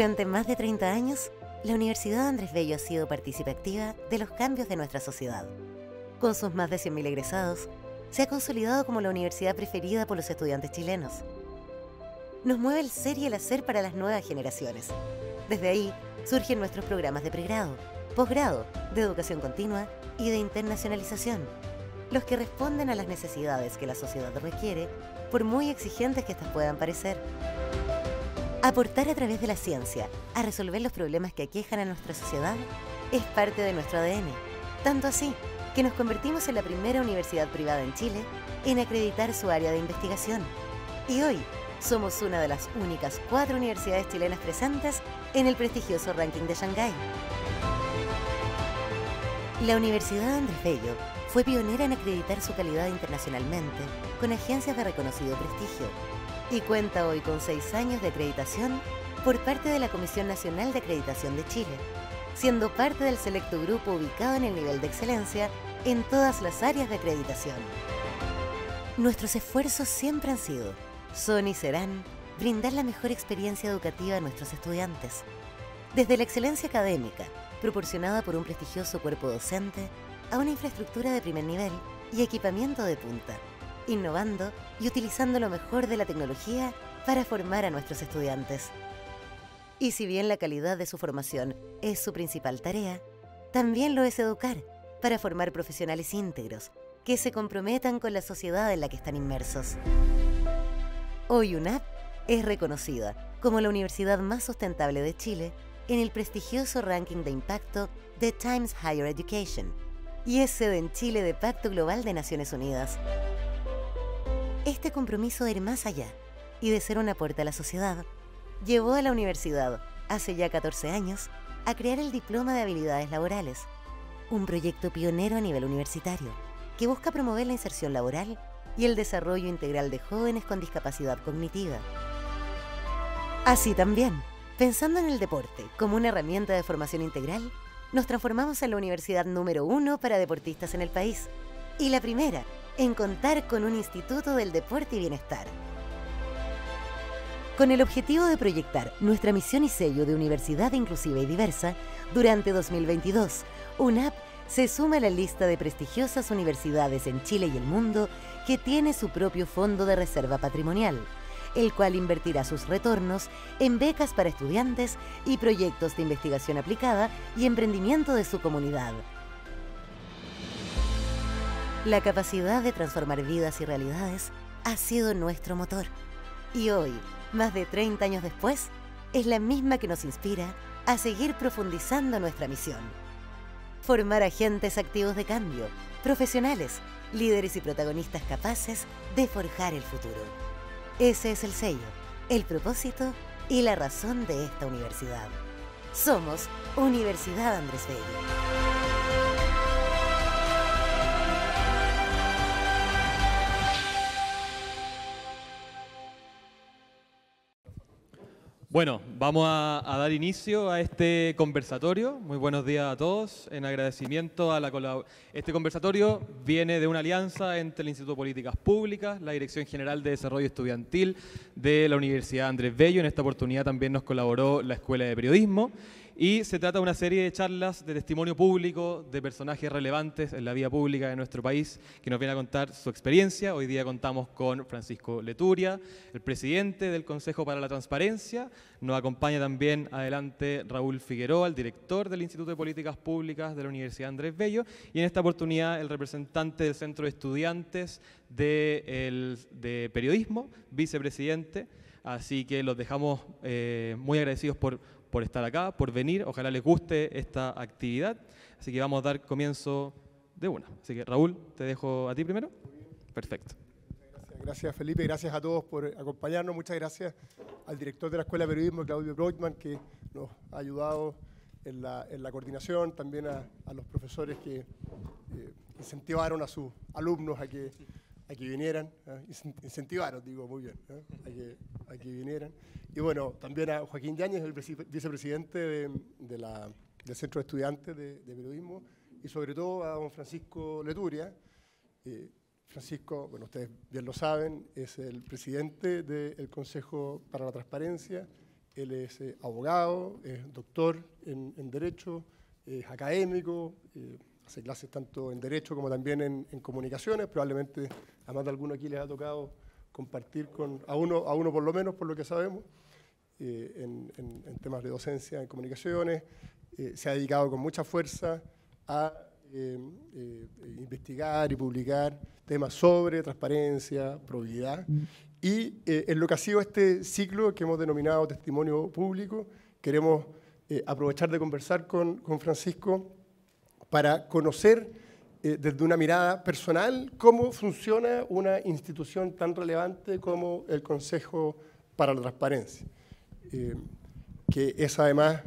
Durante más de 30 años, la Universidad Andrés Bello ha sido partícipe activa de los cambios de nuestra sociedad. Con sus más de 100.000 egresados, se ha consolidado como la universidad preferida por los estudiantes chilenos. Nos mueve el ser y el hacer para las nuevas generaciones. Desde ahí surgen nuestros programas de pregrado, posgrado, de educación continua y de internacionalización, los que responden a las necesidades que la sociedad requiere, por muy exigentes que éstas puedan parecer. Aportar a través de la ciencia a resolver los problemas que aquejan a nuestra sociedad es parte de nuestro ADN. Tanto así que nos convertimos en la primera universidad privada en Chile en acreditar su área de investigación. Y hoy somos una de las únicas cuatro universidades chilenas presentes en el prestigioso ranking de Shanghái. La Universidad Andrés Bello fue pionera en acreditar su calidad internacionalmente con agencias de reconocido prestigio y cuenta hoy con seis años de acreditación por parte de la Comisión Nacional de Acreditación de Chile, siendo parte del selecto grupo ubicado en el nivel de excelencia en todas las áreas de acreditación. Nuestros esfuerzos siempre han sido, son y serán, brindar la mejor experiencia educativa a nuestros estudiantes. Desde la excelencia académica, proporcionada por un prestigioso cuerpo docente, a una infraestructura de primer nivel y equipamiento de punta innovando y utilizando lo mejor de la tecnología para formar a nuestros estudiantes. Y si bien la calidad de su formación es su principal tarea, también lo es educar para formar profesionales íntegros que se comprometan con la sociedad en la que están inmersos. Hoy UNAP es reconocida como la universidad más sustentable de Chile en el prestigioso ranking de impacto de Times Higher Education y es sede en Chile de Pacto Global de Naciones Unidas. Este compromiso de ir más allá y de ser una puerta a la sociedad llevó a la universidad, hace ya 14 años, a crear el Diploma de Habilidades Laborales, un proyecto pionero a nivel universitario que busca promover la inserción laboral y el desarrollo integral de jóvenes con discapacidad cognitiva. Así también, pensando en el deporte como una herramienta de formación integral, nos transformamos en la universidad número uno para deportistas en el país y la primera en contar con un Instituto del Deporte y Bienestar. Con el objetivo de proyectar nuestra misión y sello de universidad inclusiva y diversa, durante 2022, UNAP se suma a la lista de prestigiosas universidades en Chile y el mundo que tiene su propio fondo de reserva patrimonial, el cual invertirá sus retornos en becas para estudiantes y proyectos de investigación aplicada y emprendimiento de su comunidad la capacidad de transformar vidas y realidades ha sido nuestro motor. Y hoy, más de 30 años después, es la misma que nos inspira a seguir profundizando nuestra misión. Formar agentes activos de cambio, profesionales, líderes y protagonistas capaces de forjar el futuro. Ese es el sello, el propósito y la razón de esta universidad. Somos Universidad Andrés Bello. Bueno, vamos a, dar inicio a este conversatorio. Muy buenos días a todos. En agradecimiento a la colaboración. Este conversatorio viene de una alianza entre el Instituto de Políticas Públicas, la Dirección General de Desarrollo Estudiantil de la Universidad Andrés Bello. En esta oportunidad también nos colaboró la Escuela de Periodismo y se trata de una serie de charlas de testimonio público de personajes relevantes en la vida pública de nuestro país que nos viene a contar su experiencia. Hoy día contamos con Francisco Leturia, el presidente del Consejo para la Transparencia. Nos acompaña también adelante Raúl Figueroa, el director del Instituto de Políticas Públicas de la Universidad Andrés Bello. Y en esta oportunidad el representante del Centro de Estudiantes de, Periodismo, vicepresidente. Así que los dejamos eh, muy agradecidos por por estar acá, por venir. Ojalá les guste esta actividad. Así que vamos a dar comienzo de una. Así que Raúl, te dejo a ti primero. Perfecto. Gracias, Felipe, gracias a todos por acompañarnos. Muchas gracias al director de la Escuela de Periodismo, Claudio Broitman, que nos ha ayudado en la, coordinación, también a, los profesores que eh, incentivaron a sus alumnos a que, a que vinieran, ¿eh? incentivaron, digo, muy bien, ¿eh? a, que, a que vinieran. Y bueno, también a Joaquín Yáñez, el vicepresidente de, del Centro de Estudiantes de, Periodismo, y sobre todo a don Francisco Leturia. Eh, Francisco, bueno, ustedes bien lo saben, es el presidente del Consejo para la Transparencia, él es eh, abogado, es doctor en, Derecho, es académico, eh, hace clases tanto en Derecho como también en, en Comunicaciones, probablemente a más de alguno aquí les ha tocado compartir con, a, uno, a uno por lo menos, por lo que sabemos, eh, en, temas de docencia, en comunicaciones. Eh, se ha dedicado con mucha fuerza a eh, investigar y publicar temas sobre transparencia, probidad, y en lo que ha sido este ciclo que hemos denominado testimonio público, queremos aprovechar de conversar con, con Francisco para conocer eh, desde una mirada personal cómo funciona una institución tan relevante como el Consejo para la Transparencia, eh, que es además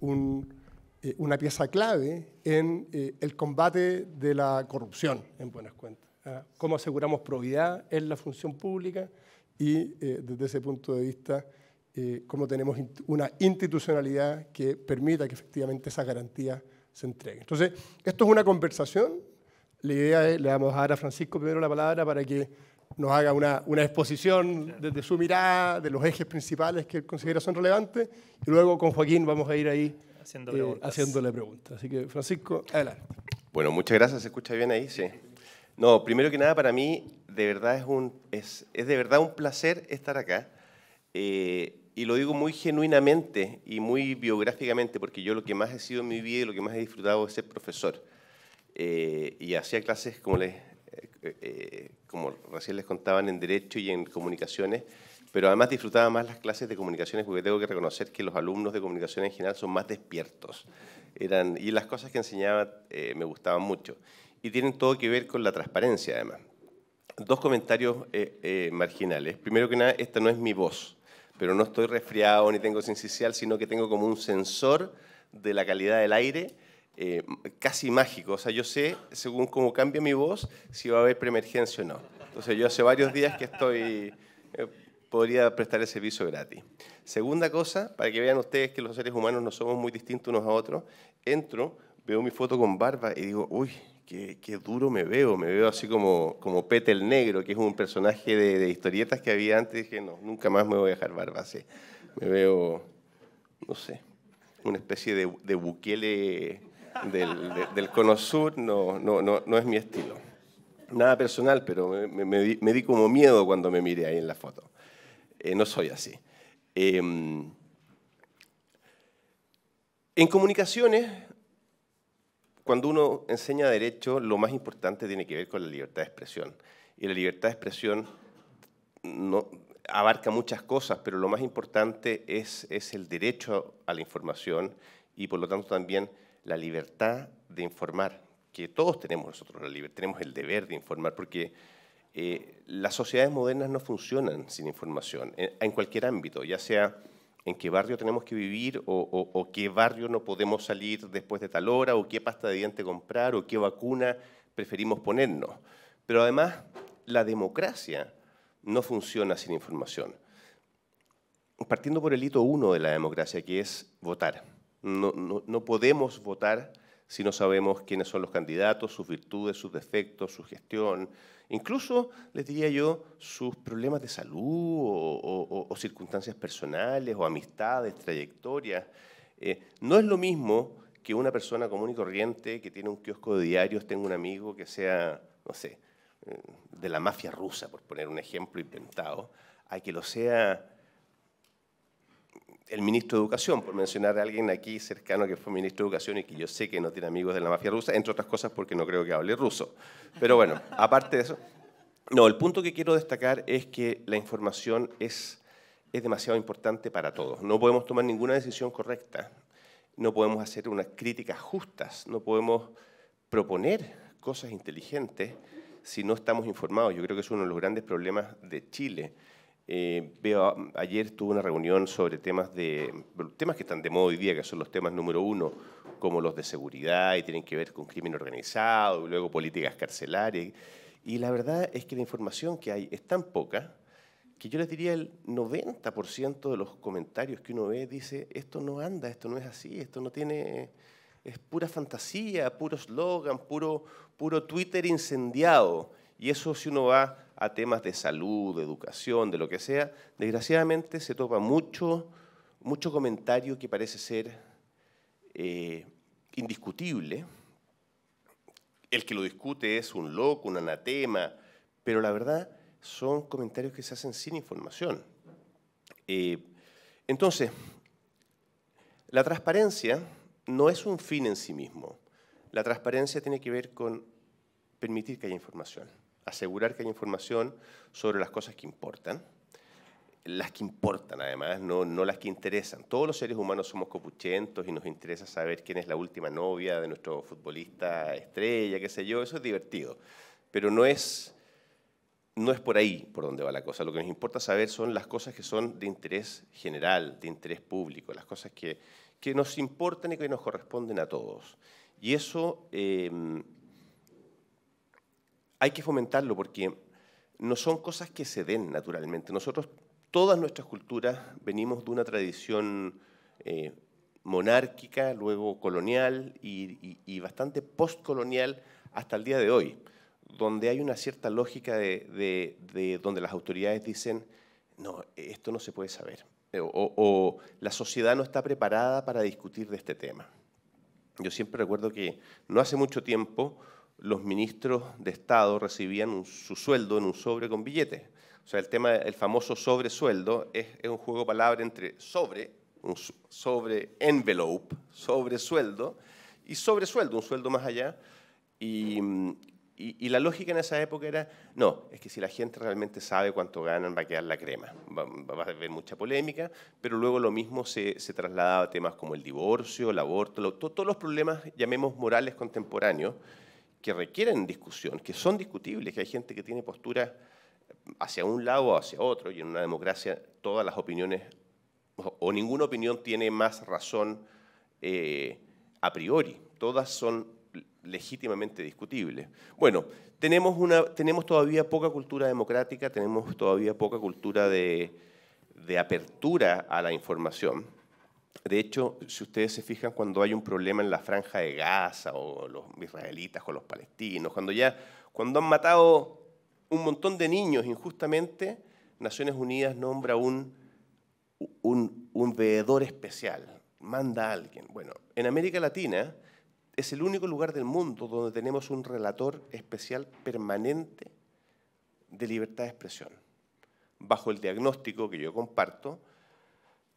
eh, una pieza clave en el combate de la corrupción, en buenas cuentas. ¿ah? Cómo aseguramos probidad en la función pública y desde ese punto de vista... cómo tenemos una institucionalidad que permita que efectivamente esas garantías se entreguen. Entonces, esto es una conversación la idea es, le vamos a dar a Francisco primero la palabra para que nos haga una, exposición desde su mirada, de los ejes principales que él considera son relevantes, y luego con Joaquín vamos a ir ahí haciendo eh, haciéndole preguntas. Así que, Francisco, adelante. Bueno, muchas gracias. ¿Se escucha bien ahí? Sí. No, primero que nada, para mí, de verdad es, un, es, de verdad un placer estar acá. Eh, y lo digo muy genuinamente y muy biográficamente, porque yo lo que más he sido en mi vida y lo que más he disfrutado es ser profesor. Eh, y hacía clases, como, les, eh, eh, como recién les contaban, en Derecho y en Comunicaciones, pero además disfrutaba más las clases de Comunicaciones porque tengo que reconocer que los alumnos de Comunicaciones en general son más despiertos. y las cosas que enseñaba me gustaban mucho. Y tienen todo que ver con la transparencia, además. Dos comentarios marginales. Primero que nada, esta no es mi voz pero no estoy resfriado ni tengo sincicial, sino que tengo como un sensor de la calidad del aire eh, casi mágico. O sea, yo sé, según cómo cambia mi voz, si va a haber preemergencia o no. Entonces, yo hace varios días que estoy... Eh, podría prestar el servicio gratis. Segunda cosa, para que vean ustedes que los seres humanos no somos muy distintos unos a otros, entro, veo mi foto con barba y digo, uy, qué, qué duro me veo, me veo así como, como Pete el Negro, que es un personaje de, historietas que había antes, y dije, no, nunca más me voy a dejar barba así. Me veo, no sé, una especie de, de buquele del, Cono Sur no, no, es mi estilo. Nada personal, pero me, di, como miedo cuando me miré ahí en la foto. Eh, no soy así. Em, en comunicaciones, cuando uno enseña derecho, lo más importante tiene que ver con la libertad de expresión. Y la libertad de expresión abarca muchas cosas, pero lo más importante es, es el derecho a la información y por lo tanto también la libertad de informar, que todos tenemos nosotros tenemos el deber de informar, porque eh, las sociedades modernas no funcionan sin información, en, cualquier ámbito, ya sea en qué barrio tenemos que vivir o, qué barrio no podemos salir después de tal hora, o qué pasta de diente comprar, o qué vacuna preferimos ponernos. Pero además, la democracia no funciona sin información. Partiendo por el hito uno de la democracia, que es votar. No, podemos votar si no sabemos quiénes son los candidatos, sus virtudes, sus defectos, su gestión, incluso, les diría yo, sus problemas de salud o, circunstancias personales o amistades, trayectorias. Eh, no es lo mismo que una persona común y corriente que tiene un kiosco de diarios tenga un amigo que sea, no sé, eh, de la mafia rusa, por poner un ejemplo inventado, a que lo sea el ministro de Educación, por mencionar a alguien aquí cercano que fue ministro de Educación y que yo sé que no tiene amigos de la mafia rusa, entre otras cosas porque no creo que hable ruso. Pero bueno, aparte de eso, no, el punto que quiero destacar es que la información es, es demasiado importante para todos. No podemos tomar ninguna decisión correcta, no podemos hacer unas críticas justas, no podemos proponer cosas inteligentes si no estamos informados. Yo creo que es uno de los grandes problemas de Chile eh, veo, ayer tuve una reunión sobre temas, de, temas que están de moda hoy día, que son los temas número uno, como los de seguridad y tienen que ver con crimen organizado, luego políticas carcelarias. Y la verdad es que la información que hay es tan poca que yo les diría el 90% de los comentarios que uno ve dice, esto no anda, esto no es así, esto no tiene, es pura fantasía, puro slogan, puro, puro Twitter incendiado. Y eso si uno va a temas de salud, de educación, de lo que sea, desgraciadamente se topa mucho, comentario que parece ser eh, indiscutible. El que lo discute es un loco, un anatema, pero la verdad son comentarios que se hacen sin información. Eh, entonces, la transparencia no es un fin en sí mismo. La transparencia tiene que ver con permitir que haya información asegurar que hay información sobre las cosas que importan, las que importan además, no, no las que interesan. Todos los seres humanos somos copuchentos y nos interesa saber quién es la última novia de nuestro futbolista estrella, qué sé yo, eso es divertido. Pero no es, no es por ahí por donde va la cosa. Lo que nos importa saber son las cosas que son de interés general, de interés público, las cosas que, que nos importan y que nos corresponden a todos. Y eso... Eh, hay que fomentarlo porque no son cosas que se den naturalmente. Nosotros, todas nuestras culturas, venimos de una tradición eh, monárquica, luego colonial y, bastante postcolonial hasta el día de hoy, donde hay una cierta lógica de, donde las autoridades dicen, no, esto no se puede saber, eh, o, o la sociedad no está preparada para discutir de este tema. Yo siempre recuerdo que no hace mucho tiempo los ministros de Estado recibían su sueldo en un sobre con billetes. O sea, el tema del famoso sobre-sueldo es un juego de palabras entre sobre, un sobre envelope, sobre-sueldo, y sobre-sueldo, un sueldo más allá. Y, la lógica en esa época era, no, es que si la gente realmente sabe cuánto ganan, va a quedar la crema. Va, a haber mucha polémica, pero luego lo mismo se, se trasladaba a temas como el divorcio, el aborto, todos los problemas, llamemos morales contemporáneos, que requieren discusión, que son discutibles, que hay gente que tiene posturas hacia un lado o hacia otro, y en una democracia todas las opiniones, o, ninguna opinión tiene más razón eh, a priori, todas son legítimamente discutibles. Bueno, tenemos, tenemos todavía poca cultura democrática, tenemos todavía poca cultura de apertura a la información. De hecho, si ustedes se fijan, cuando hay un problema en la franja de Gaza o los israelitas con los palestinos, cuando ya cuando han matado un montón de niños injustamente, Naciones Unidas nombra un, un veedor especial, manda a alguien. Bueno, en América Latina es el único lugar del mundo donde tenemos un relator especial permanente de libertad de expresión, bajo el diagnóstico que yo comparto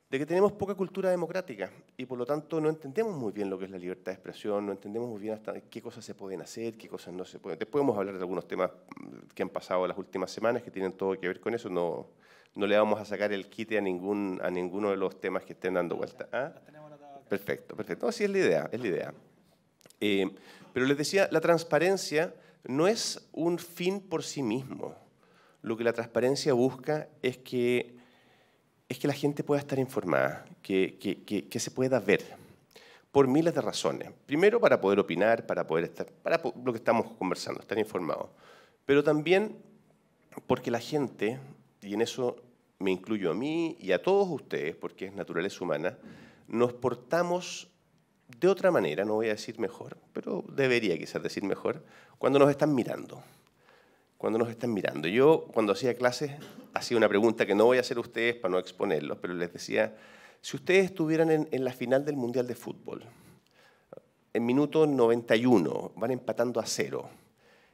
de que tenemos poca cultura democrática y por lo tanto no entendemos muy bien lo que es la libertad de expresión, no entendemos muy bien hasta qué cosas se pueden hacer, qué cosas no se pueden. Después podemos hablar de algunos temas mm, que han pasado las últimas semanas que tienen todo que ver con eso. No, no le vamos a sacar el quite a, ningún, a ninguno de los temas que estén dando vuelta. ¿ah? Perfecto, perfecto. así es la idea, es la idea. Eh, pero les decía, la transparencia no es un fin por sí mismo. Lo que la transparencia busca es que es que la gente pueda estar informada, que, se pueda ver, por miles de razones. Primero, para poder opinar, para poder estar, para lo que estamos conversando, estar informado. Pero también porque la gente, y en eso me incluyo a mí y a todos ustedes, porque es naturaleza humana, nos portamos de otra manera, no voy a decir mejor, pero debería quizás decir mejor, cuando nos están mirando cuando nos están mirando. Yo cuando hacía clases hacía una pregunta que no voy a hacer a ustedes para no exponerlos, pero les decía, si ustedes estuvieran en, la final del Mundial de Fútbol, en minuto 91 van empatando a cero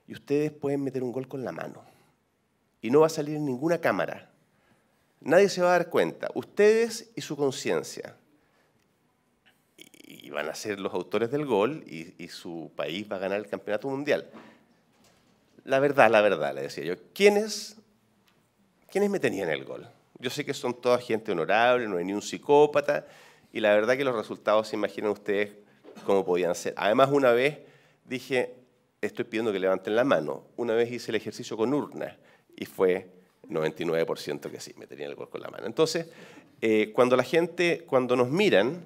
y ustedes pueden meter un gol con la mano y no va a salir en ninguna cámara. Nadie se va a dar cuenta, ustedes y su conciencia. Y van a ser los autores del gol y su país va a ganar el campeonato mundial. La verdad, la verdad, le decía yo. ¿Quiénes, ¿Quiénes me tenían el gol? Yo sé que son toda gente honorable, no hay ni un psicópata, y la verdad que los resultados se imaginan ustedes cómo podían ser. Además, una vez dije, estoy pidiendo que levanten la mano. Una vez hice el ejercicio con urna y fue 99% que sí, me tenían el gol con la mano. Entonces, eh, cuando la gente, cuando nos miran,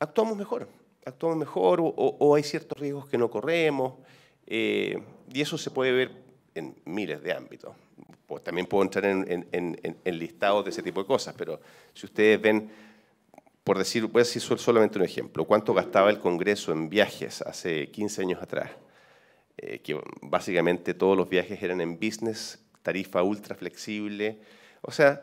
actuamos mejor, actuamos mejor o, hay ciertos riesgos que no corremos. Eh, y eso se puede ver en miles de ámbitos. Pues también puedo entrar en, en, en, listados de ese tipo de cosas, pero si ustedes ven, por decir, voy a decir solamente un ejemplo, cuánto gastaba el Congreso en viajes hace 15 años atrás, eh, que básicamente todos los viajes eran en business, tarifa ultra flexible, o sea,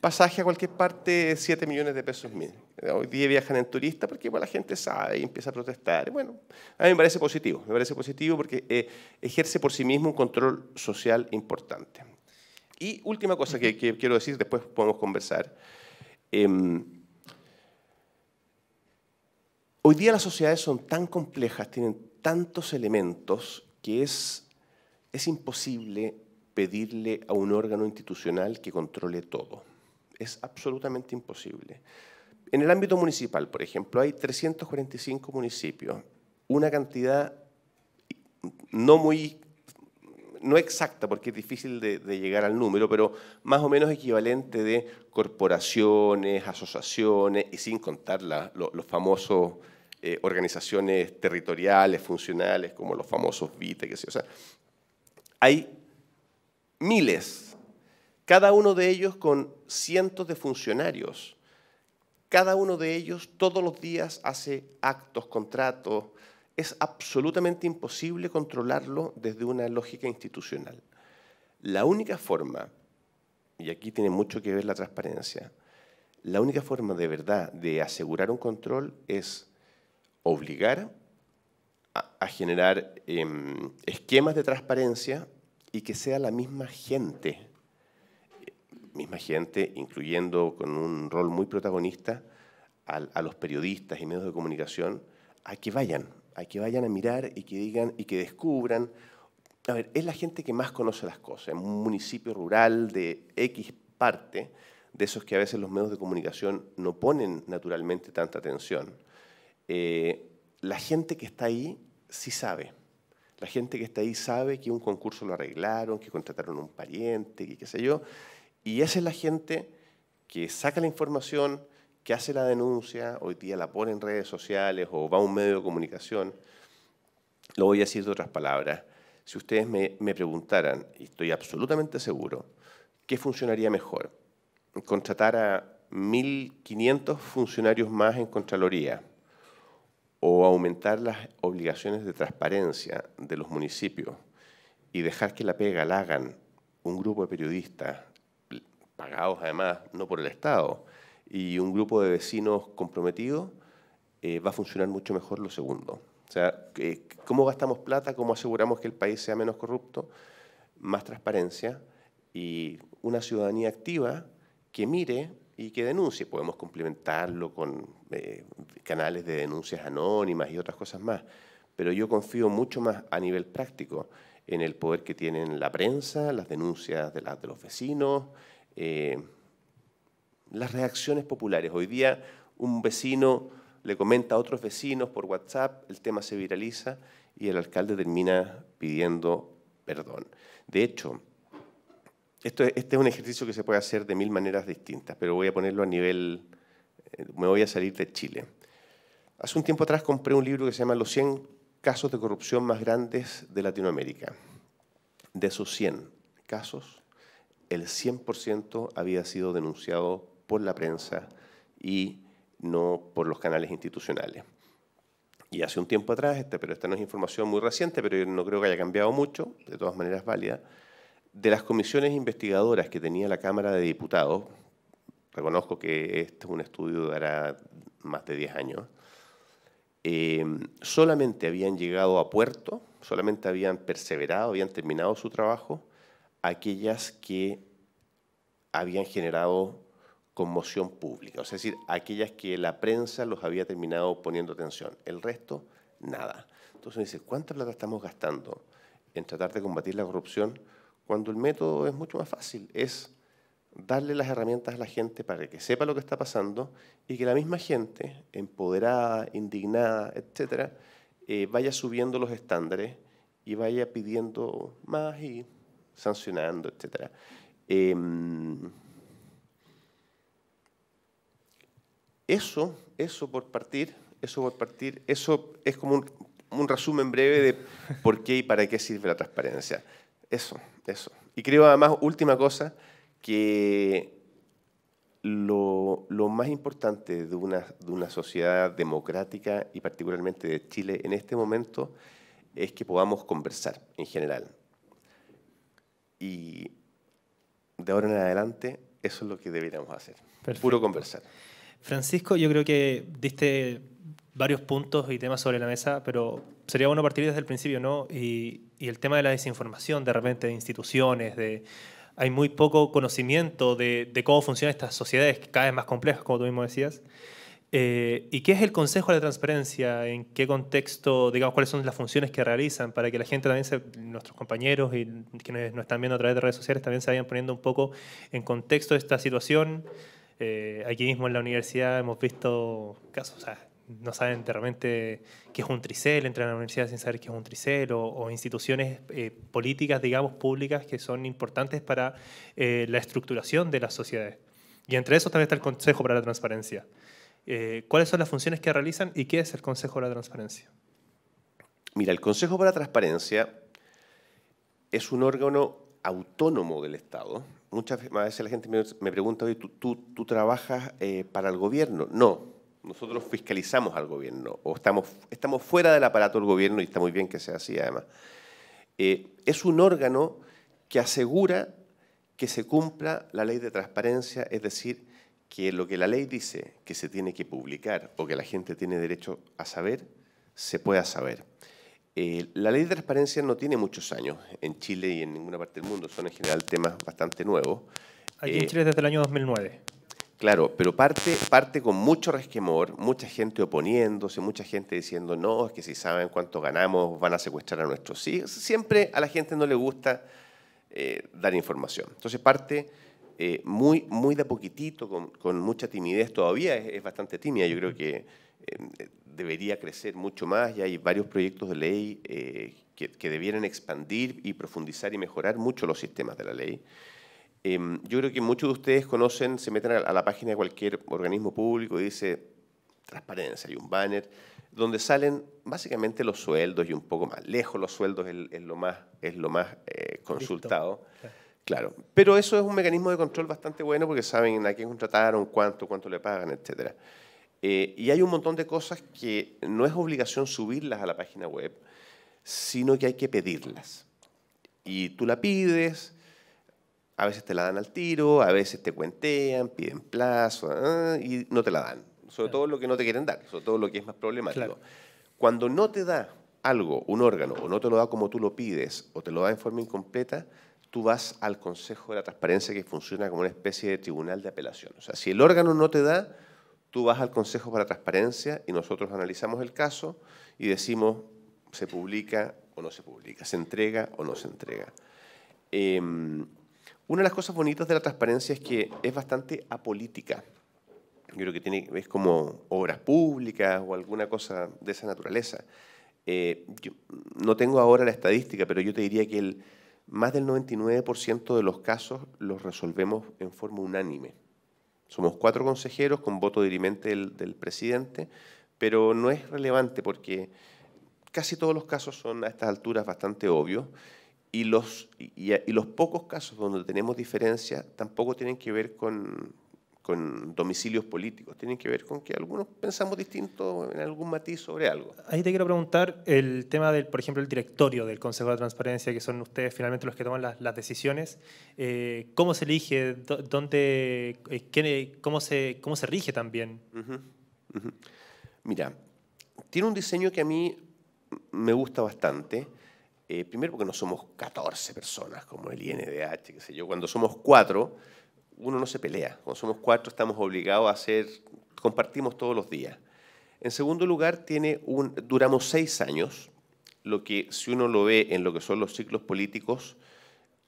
pasaje a cualquier parte, 7 millones de pesos mil. Hoy día viajan en turista porque la gente sabe y empieza a protestar. Bueno, a mí me parece positivo, me parece positivo porque eh, ejerce por sí mismo un control social importante. Y última cosa que, quiero decir, después podemos conversar. Em, hoy día las sociedades son tan complejas, tienen tantos elementos que es, es imposible pedirle a un órgano institucional que controle todo. Es absolutamente imposible. En el ámbito municipal, por ejemplo, hay 345 municipios, una cantidad no muy no exacta porque es difícil de, llegar al número, pero más o menos equivalente de corporaciones, asociaciones, y sin contar las famosas los famosos eh, organizaciones territoriales, funcionales, como los famosos VITE, que sea. O sea, hay miles, cada uno de ellos con cientos de funcionarios. Cada uno de ellos todos los días hace actos, contratos. Es absolutamente imposible controlarlo desde una lógica institucional. La única forma, y aquí tiene mucho que ver la transparencia, la única forma de verdad de asegurar un control es obligar a, generar em, esquemas de transparencia y que sea la misma gente, misma gente, incluyendo con un rol muy protagonista a, los periodistas y medios de comunicación, a que vayan, a que vayan a mirar y que digan y que descubran. A ver, es la gente que más conoce las cosas, en un municipio rural de X parte, de esos que a veces los medios de comunicación no ponen naturalmente tanta atención. Eh, la gente que está ahí sí sabe. La gente que está ahí sabe que un concurso lo arreglaron, que contrataron un pariente, que qué sé yo. Y esa es la gente que saca la información, que hace la denuncia, hoy día la pone en redes sociales o va a un medio de comunicación. Lo voy a decir de otras palabras. Si ustedes me, me preguntaran, y estoy absolutamente seguro, ¿qué funcionaría mejor? ¿Contratar a 1.500 funcionarios más en Contraloría? o aumentar las obligaciones de transparencia de los municipios y dejar que la pega la hagan un grupo de periodistas, pagados además no por el Estado, y un grupo de vecinos comprometidos, eh, va a funcionar mucho mejor lo segundo. O sea, eh, ¿cómo gastamos plata? ¿Cómo aseguramos que el país sea menos corrupto? Más transparencia y una ciudadanía activa que mire y que denuncie. Podemos complementarlo con eh, canales de denuncias anónimas y otras cosas más, pero yo confío mucho más a nivel práctico en el poder que tienen la prensa, las denuncias de, los vecinos, eh, las reacciones populares. Hoy día un vecino le comenta a otros vecinos por WhatsApp, el tema se viraliza y el alcalde termina pidiendo perdón. De hecho, esto, este es un ejercicio que se puede hacer de mil maneras distintas, pero voy a ponerlo a nivel, eh, me voy a salir de Chile. Hace un tiempo atrás compré un libro que se llama Los 100 casos de corrupción más grandes de Latinoamérica. De esos 100 casos, el 100% había sido denunciado por la prensa y no por los canales institucionales. Y hace un tiempo atrás, este, pero esta no es información muy reciente, pero yo no creo que haya cambiado mucho, de todas maneras válida, de las comisiones investigadoras que tenía la Cámara de Diputados, reconozco que este es un estudio de más de 10 años, eh, solamente habían llegado a puerto, solamente habían perseverado, habían terminado su trabajo, aquellas que habían generado conmoción pública, es decir, aquellas que la prensa los había terminado poniendo atención, el resto, nada. Entonces me dice, ¿cuánta plata estamos gastando en tratar de combatir la corrupción? cuando el método es mucho más fácil, es darle las herramientas a la gente para que sepa lo que está pasando y que la misma gente, empoderada, indignada, etc., eh, vaya subiendo los estándares y vaya pidiendo más y sancionando, etc. Em, eso, eso por partir, eso por partir, eso es como un, un resumen breve de por qué y para qué sirve la transparencia. Eso. Eso. Y creo además, última cosa, que lo, más importante de una, de una sociedad democrática y particularmente de Chile en este momento es que podamos conversar en general. Y de ahora en adelante eso es lo que deberíamos hacer. Puro conversar. Francisco, yo creo que diste varios puntos y temas sobre la mesa, pero sería bueno partir desde el principio, ¿no? y el tema de la desinformación de repente de instituciones, de, hay muy poco conocimiento de, cómo funcionan estas sociedades cada vez más complejas, como tú mismo decías. Eh, ¿Y qué es el Consejo de la Transparencia? ¿En qué contexto, digamos, cuáles son las funciones que realizan para que la gente también, nuestros compañeros y quienes nos están viendo a través de redes sociales, también se vayan poniendo un poco en contexto de esta situación? Eh, aquí mismo en la universidad hemos visto casos, o sea, no saben de qué es un tricel, entran a la universidad sin saber qué es un tricel, o, instituciones eh, políticas, digamos, públicas que son importantes para eh, la estructuración de las sociedades. Y entre eso también está el Consejo para la Transparencia. Eh, ¿Cuáles son las funciones que realizan y qué es el Consejo para la Transparencia? Mira, el Consejo para la Transparencia es un órgano autónomo del Estado. Muchas veces la gente me, pregunta, ¿tú, tú, tú trabajas para el gobierno? No, nosotros fiscalizamos al gobierno o estamos, estamos fuera del aparato del gobierno y está muy bien que sea así además. Eh, es un órgano que asegura que se cumpla la ley de transparencia, es decir, que lo que la ley dice que se tiene que publicar o que la gente tiene derecho a saber, se pueda saber. Eh, la ley de transparencia no tiene muchos años en Chile y en ninguna parte del mundo, son en general temas bastante nuevos. Aquí en eh, Chile desde el año 2009. Claro, pero parte, parte con mucho resquemor, mucha gente oponiéndose, mucha gente diciendo, no, es que si saben cuánto ganamos van a secuestrar a nuestros hijos. Siempre a la gente no le gusta eh, dar información. Entonces parte eh, muy, muy de poquitito, con, mucha timidez todavía, es, bastante tímida, yo creo que eh, debería crecer mucho más y hay varios proyectos de ley que debieran expandir y profundizar y mejorar mucho los sistemas de la ley. Em, yo creo que muchos de ustedes conocen, se meten a la página de cualquier organismo público y dice transparencia, y un banner, donde salen básicamente los sueldos y un poco más lejos los sueldos es, lo más, es lo más eh, consultado. Claro, pero eso es un mecanismo de control bastante bueno porque saben a quién contrataron, cuánto, cuánto le pagan, etc. Eh, y hay un montón de cosas que no es obligación subirlas a la página web, sino que hay que pedirlas. Y tú la pides, a veces te la dan al tiro, a veces te cuentean, piden plazo ah, y no te la dan. Sobre todo lo que no te quieren dar, sobre todo lo que es más problemático. Cuando no te da algo, un órgano, o no te lo da como tú lo pides, o te lo da en forma incompleta, tú vas al Consejo de la Transparencia que funciona como una especie de tribunal de apelación. O sea, si el órgano no te da, tú vas al Consejo para Transparencia y nosotros analizamos el caso y decimos se publica o no se publica, se entrega o no se entrega. Em, una de las cosas bonitas de la transparencia es que es bastante apolítica. Yo creo que tiene, es como obras públicas o alguna cosa de esa naturaleza. Eh, no tengo ahora la estadística, pero yo te diría que más del 99% de los casos los resolvemos en forma unánime. Somos cuatro consejeros con voto dirimente del presidente, pero no es relevante porque casi todos los casos son a estas alturas bastante obvios y los, los pocos casos donde tenemos diferencia tampoco tienen que ver con, domicilios políticos, tienen que ver con que algunos pensamos distinto en algún matiz sobre algo. Ahí te quiero preguntar el tema del, por ejemplo, el directorio del Consejo de Transparencia, que son ustedes finalmente los que toman las, decisiones. Eh, ¿Cómo se elige? ¿Dónde? Eh, cómo, se, rige también? Mira, tiene un diseño que a mí me gusta bastante, eh, primero porque no somos 14 personas como el INDH, qué sé yo. Cuando somos cuatro, uno no se pelea. Cuando somos cuatro estamos obligados a hacer, compartimos todos los días. En segundo lugar, tiene un, duramos seis años, lo que si uno lo ve en lo que son los ciclos políticos,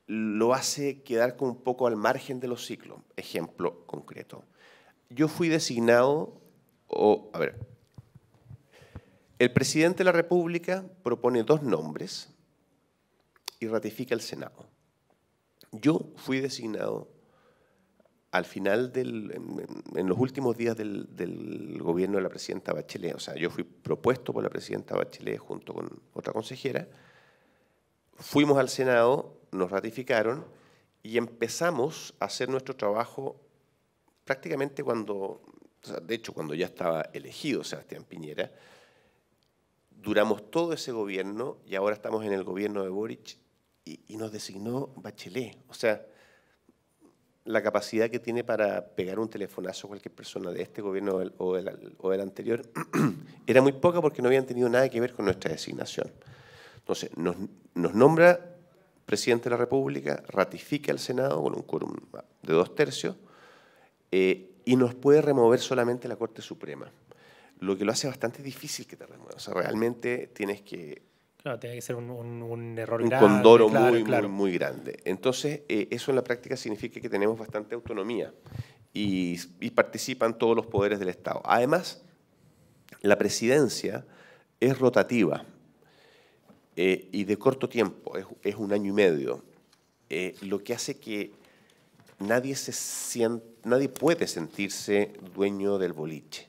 lo hace quedar como un poco al margen de los ciclos. Ejemplo concreto. Yo fui designado, o, a ver, el presidente de la República propone dos nombres y ratifica el Senado. Yo fui designado al final del, en, los últimos días del, gobierno de la presidenta Bachelet, o sea, yo fui propuesto por la presidenta Bachelet junto con otra consejera, fuimos al Senado, nos ratificaron y empezamos a hacer nuestro trabajo prácticamente cuando, de hecho, cuando ya estaba elegido Sebastián Piñera, duramos todo ese gobierno y ahora estamos en el gobierno de Boric y, nos designó Bachelet. O sea, la capacidad que tiene para pegar un telefonazo a cualquier persona de este gobierno o del, anterior era muy poca porque no habían tenido nada que ver con nuestra designación. Entonces, nos, nombra presidente de la República, ratifica el Senado con un quórum de dos tercios eh, y nos puede remover solamente la Corte Suprema, lo que lo hace bastante difícil que te remueva. O sea, realmente tienes que Claro, tiene que ser un, error un grande. Un condoro muy, muy, muy, grande. Entonces, eh, eso en la práctica significa que tenemos bastante autonomía y, participan todos los poderes del Estado. Además, la presidencia es rotativa eh, y de corto tiempo, es, un año y medio, eh, lo que hace que nadie, se nadie puede sentirse dueño del boliche.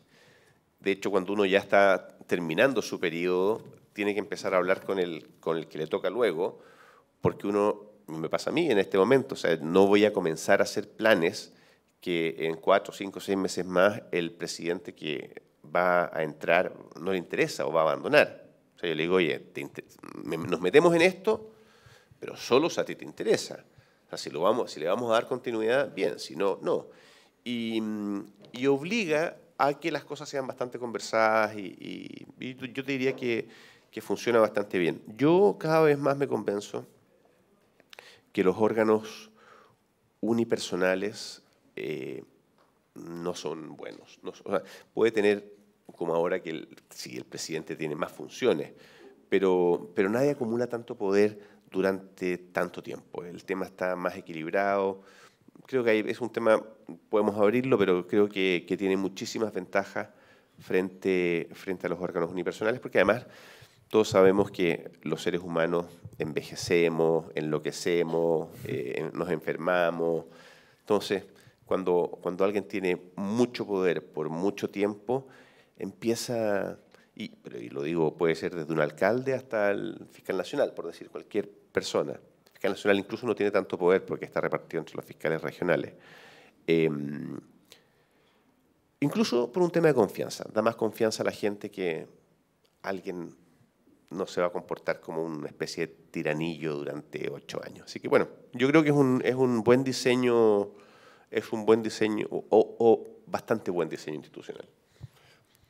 De hecho, cuando uno ya está terminando su periodo, tiene que empezar a hablar con el, con el que le toca luego, porque uno, me pasa a mí en este momento, o sea, no voy a comenzar a hacer planes que en cuatro, cinco, seis meses más el presidente que va a entrar no le interesa o va a abandonar. O sea, yo le digo, oye, nos metemos en esto, pero solo a ti te interesa. O si, lo vamos, si le vamos a dar continuidad, bien, si no, no. Y, obliga a que las cosas sean bastante conversadas y yo te diría que que funciona bastante bien. Yo cada vez más me convenzo que los órganos unipersonales eh, no son buenos. puede tener, como ahora que el, el presidente tiene más funciones, pero, pero nadie acumula tanto poder durante tanto tiempo. El tema está más equilibrado. Creo que es un tema, podemos abrirlo, pero creo que, que tiene muchísimas ventajas frente, frente a los órganos unipersonales, porque además todos sabemos que los seres humanos envejecemos, enloquecemos, eh, nos enfermamos. Entonces, cuando, cuando alguien tiene mucho poder por mucho tiempo, empieza, y, lo digo, puede ser desde un alcalde hasta el fiscal nacional, por decir, cualquier persona. El fiscal nacional incluso no tiene tanto poder porque está repartido entre los fiscales regionales. Em, incluso por un tema de confianza. Da más confianza a la gente que alguien no se va a comportar como una especie de tiranillo durante ocho años. Así que bueno, yo creo que es un, es un buen diseño, es un buen diseño o, o bastante buen diseño institucional.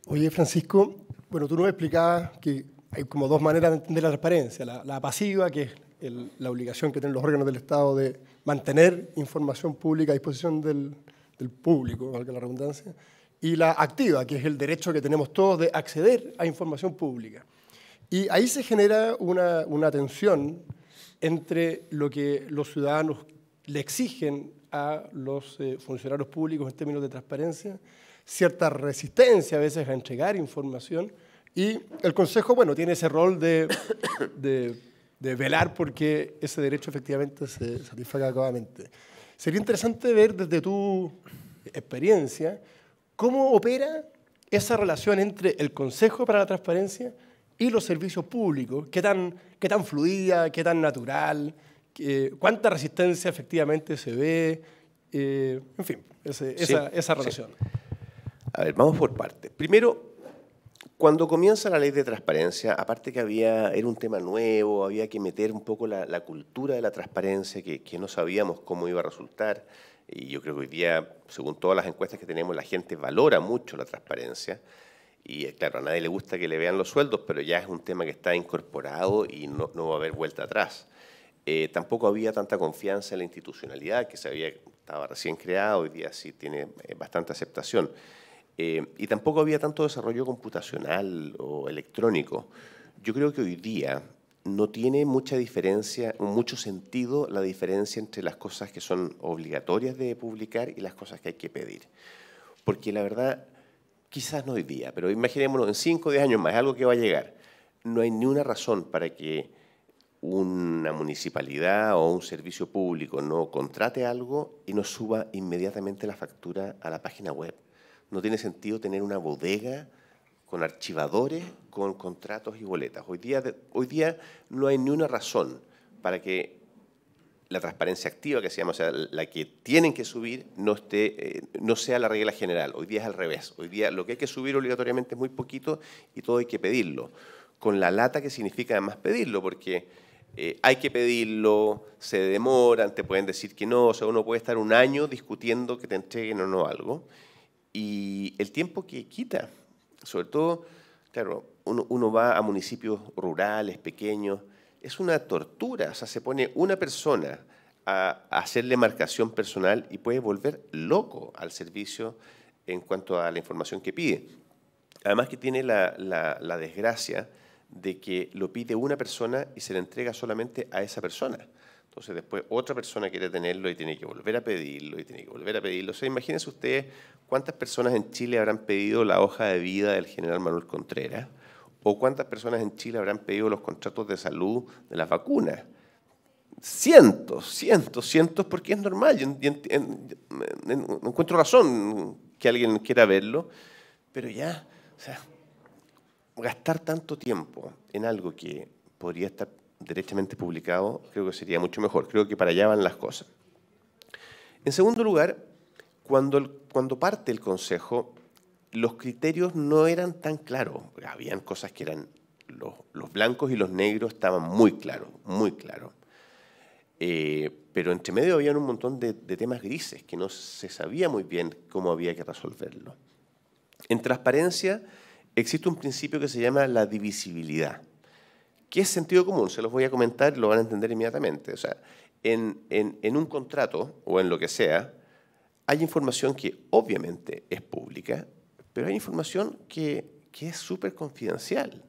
Oye, Francisco, bueno, tú nos explicabas que hay como dos maneras de entender la transparencia. La, pasiva, que es la obligación que tienen los órganos del Estado de mantener información pública a disposición del, del público, valga la redundancia, y la activa, que es el derecho que tenemos todos de acceder a información pública. Y ahí se genera una, una tensión entre lo que los ciudadanos le exigen a los eh, funcionarios públicos en términos de transparencia, cierta resistencia a veces a entregar información, y el Consejo, bueno, tiene ese rol de, de, velar porque ese derecho efectivamente se satisfaga adecuadamente. Sería interesante ver desde tu experiencia cómo opera esa relación entre el Consejo para la Transparencia y los servicios públicos, qué tan, qué tan fluida, qué tan natural, cuánta resistencia efectivamente se ve, eh, en fin, esa, esa, relación. A ver, vamos por partes. Primero, cuando comienza la ley de transparencia, aparte que había, era un tema nuevo, había que meter un poco la, la cultura de la transparencia, que, que no sabíamos cómo iba a resultar, y yo creo que hoy día, según todas las encuestas que tenemos, la gente valora mucho la transparencia. Y eh, claro, a nadie le gusta que le vean los sueldos, pero ya es un tema que está incorporado y no, va a haber vuelta atrás. Eh, tampoco había tanta confianza en la institucionalidad que se había, estaba recién creado y día sí tiene eh, bastante aceptación. y tampoco había tanto desarrollo computacional o electrónico. Yo creo que hoy día no tiene mucha diferencia, mucho sentido la diferencia entre las cosas que son obligatorias de publicar y las cosas que hay que pedir. Porque la verdad, quizás no hoy día, pero imaginémonos en cinco o 10 años más, algo que va a llegar. No hay ni una razón para que una municipalidad o un servicio público no contrate algo y no suba inmediatamente la factura a la página web. No tiene sentido tener una bodega con archivadores, con contratos y boletas. Hoy día, hoy día no hay ni una razón para que la transparencia activa que se llama, o sea, la que tienen que subir, no, esté, eh, no sea la regla general. Hoy día es al revés. Hoy día lo que hay que subir obligatoriamente es muy poquito y todo hay que pedirlo. Con la lata que significa además pedirlo, porque eh, hay que pedirlo, se demoran, te pueden decir que no, o sea, uno puede estar un año discutiendo que te entreguen o no algo. Y el tiempo que quita, sobre todo, claro, uno, uno va a municipios rurales, pequeños, es una tortura. O sea, se pone una persona a hacerle marcación personal y puede volver loco al servicio en cuanto a la información que pide. Además que tiene la, desgracia de que lo pide una persona y se le entrega solamente a esa persona. Entonces después otra persona quiere tenerlo y tiene que volver a pedirlo y tiene que volver a pedirlo. O sea, imagínense ustedes cuántas personas en Chile habrán pedido la hoja de vida del general Manuel Contreras ¿O cuántas personas en Chile habrán pedido los contratos de salud de las vacunas? Cientos, cientos, cientos, porque es normal. No encuentro razón que alguien quiera verlo, pero ya, gastar tanto tiempo en algo que podría estar directamente publicado, creo que sería mucho mejor. Creo que para allá van las cosas. En segundo lugar, cuando, cuando parte el Consejo, los criterios no eran tan claros. Habían cosas que eran, los, blancos y los negros estaban muy claros, muy claros. Eh, pero entre medio habían un montón de, temas grises que no se sabía muy bien cómo había que resolverlo. En transparencia existe un principio que se llama la divisibilidad, que es sentido común, se los voy a comentar y lo van a entender inmediatamente. O sea, en un contrato o en lo que sea, hay información que obviamente es pública pero hay información que, es súper confidencial.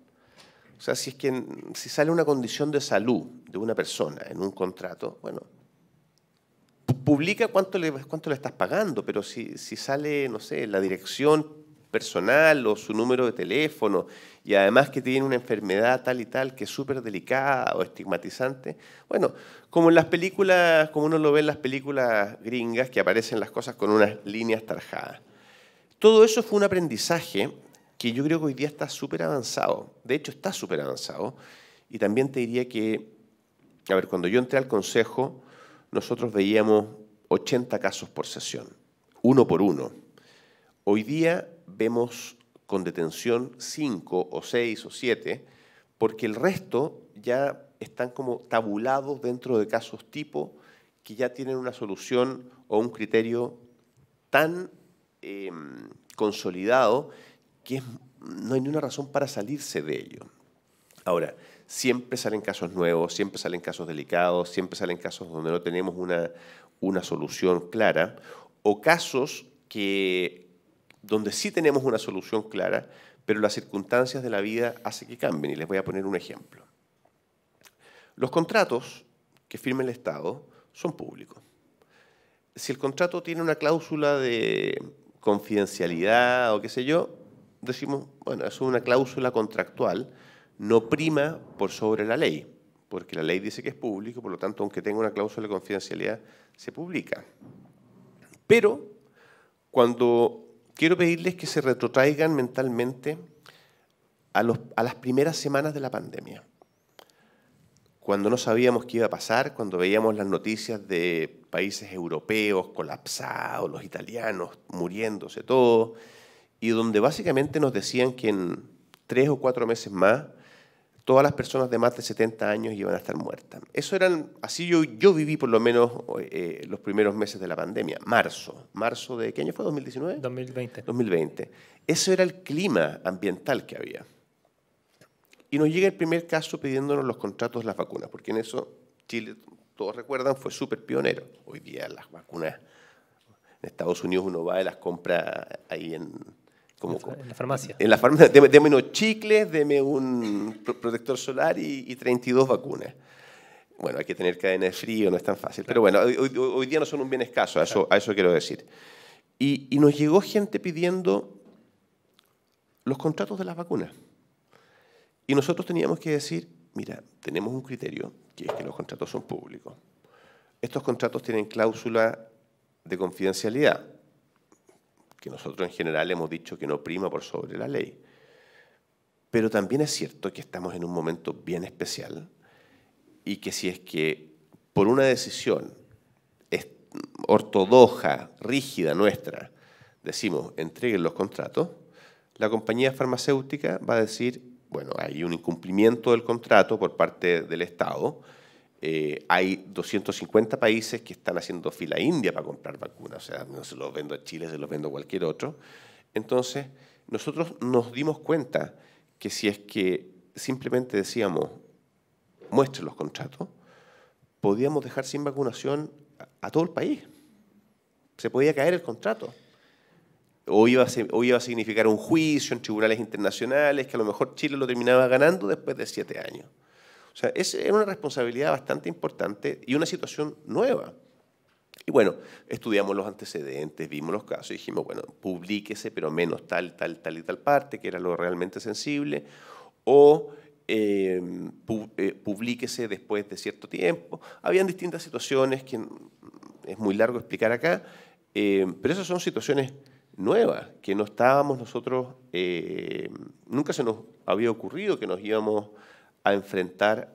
O sea, si, es que, si sale una condición de salud de una persona en un contrato, bueno, publica cuánto le, cuánto le estás pagando, pero si, si sale, no sé, la dirección personal o su número de teléfono y además que tiene una enfermedad tal y tal que es súper delicada o estigmatizante. Bueno, como en las películas, como uno lo ve en las películas gringas que aparecen las cosas con unas líneas tarjadas. Todo eso fue un aprendizaje que yo creo que hoy día está súper avanzado. De hecho, está súper avanzado. Y también te diría que, a ver, cuando yo entré al consejo, nosotros veíamos 80 casos por sesión, uno por uno. Hoy día vemos con detención 5 o 6 o 7, porque el resto ya están como tabulados dentro de casos tipo que ya tienen una solución o un criterio tan Em, consolidado que no hay ninguna razón para salirse de ello. Ahora, siempre salen casos nuevos, siempre salen casos delicados, siempre salen casos donde no tenemos una, una solución clara o casos que donde sí tenemos una solución clara, pero las circunstancias de la vida hacen que cambien. Y les voy a poner un ejemplo. Los contratos que firma el Estado son públicos. Si el contrato tiene una cláusula de confidencialidad o qué sé yo, decimos, bueno, eso es una cláusula contractual, no prima por sobre la ley, porque la ley dice que es público, por lo tanto, aunque tenga una cláusula de confidencialidad, se publica. Pero cuando quiero pedirles que se retrotraigan mentalmente a, a las primeras semanas de la pandemia, cuando no sabíamos qué iba a pasar, cuando veíamos las noticias de países europeos colapsados, los italianos muriéndose todo, y donde básicamente nos decían que en tres o cuatro meses más todas las personas de más de 70 años iban a estar muertas. Eso eran, así yo, yo viví por lo menos eh, los primeros meses de la pandemia, marzo, marzo de, ¿qué año fue? ¿2019? 2020. 2020. Eso era el clima ambiental que había y nos llega el primer caso pidiéndonos los contratos de las vacunas, porque en eso Chile, todos recuerdan, fue súper pionero. Hoy día las vacunas, en Estados Unidos uno va y las compra ahí en... Como, en la farmacia. En la farmacia, deme, unos chicles, deme un protector solar y, 32 vacunas. Bueno, hay que tener cadena de frío, no es tan fácil. Pero bueno, hoy, día no son un bien escaso, a eso, quiero decir. y nos llegó gente pidiendo los contratos de las vacunas. Y nosotros teníamos que decir, mira, tenemos un criterio, que es que los contratos son públicos. Estos contratos tienen cláusula de confidencialidad, que nosotros en general hemos dicho que no prima por sobre la ley. Pero también es cierto que estamos en un momento bien especial y que si es que por una decisión ortodoxa, rígida nuestra, decimos entreguen los contratos, la compañía farmacéutica va a decir bueno, hay un incumplimiento del contrato por parte del Estado. Eh, hay 250 países que están haciendo fila India para comprar vacunas, o sea, no se los vendo a Chile, se los vendo a cualquier otro. Entonces, nosotros nos dimos cuenta que si es que simplemente decíamos, muestre los contratos, podíamos dejar sin vacunación a todo el país. Se podía caer el contrato o iba, a, significar un juicio en tribunales internacionales, que a lo mejor Chile lo terminaba ganando después de siete años. O sea, es, era una responsabilidad bastante importante y una situación nueva. Y bueno, estudiamos los antecedentes, vimos los casos y dijimos, bueno, publíquese, pero menos tal, tal, tal y tal parte, que era lo realmente sensible, o em, eh, publíquese después de cierto tiempo. Habían distintas situaciones que es muy largo explicar acá, em, pero esas son situaciones nueva, que no estábamos nosotros, eh, nunca se nos había ocurrido que nos íbamos a enfrentar,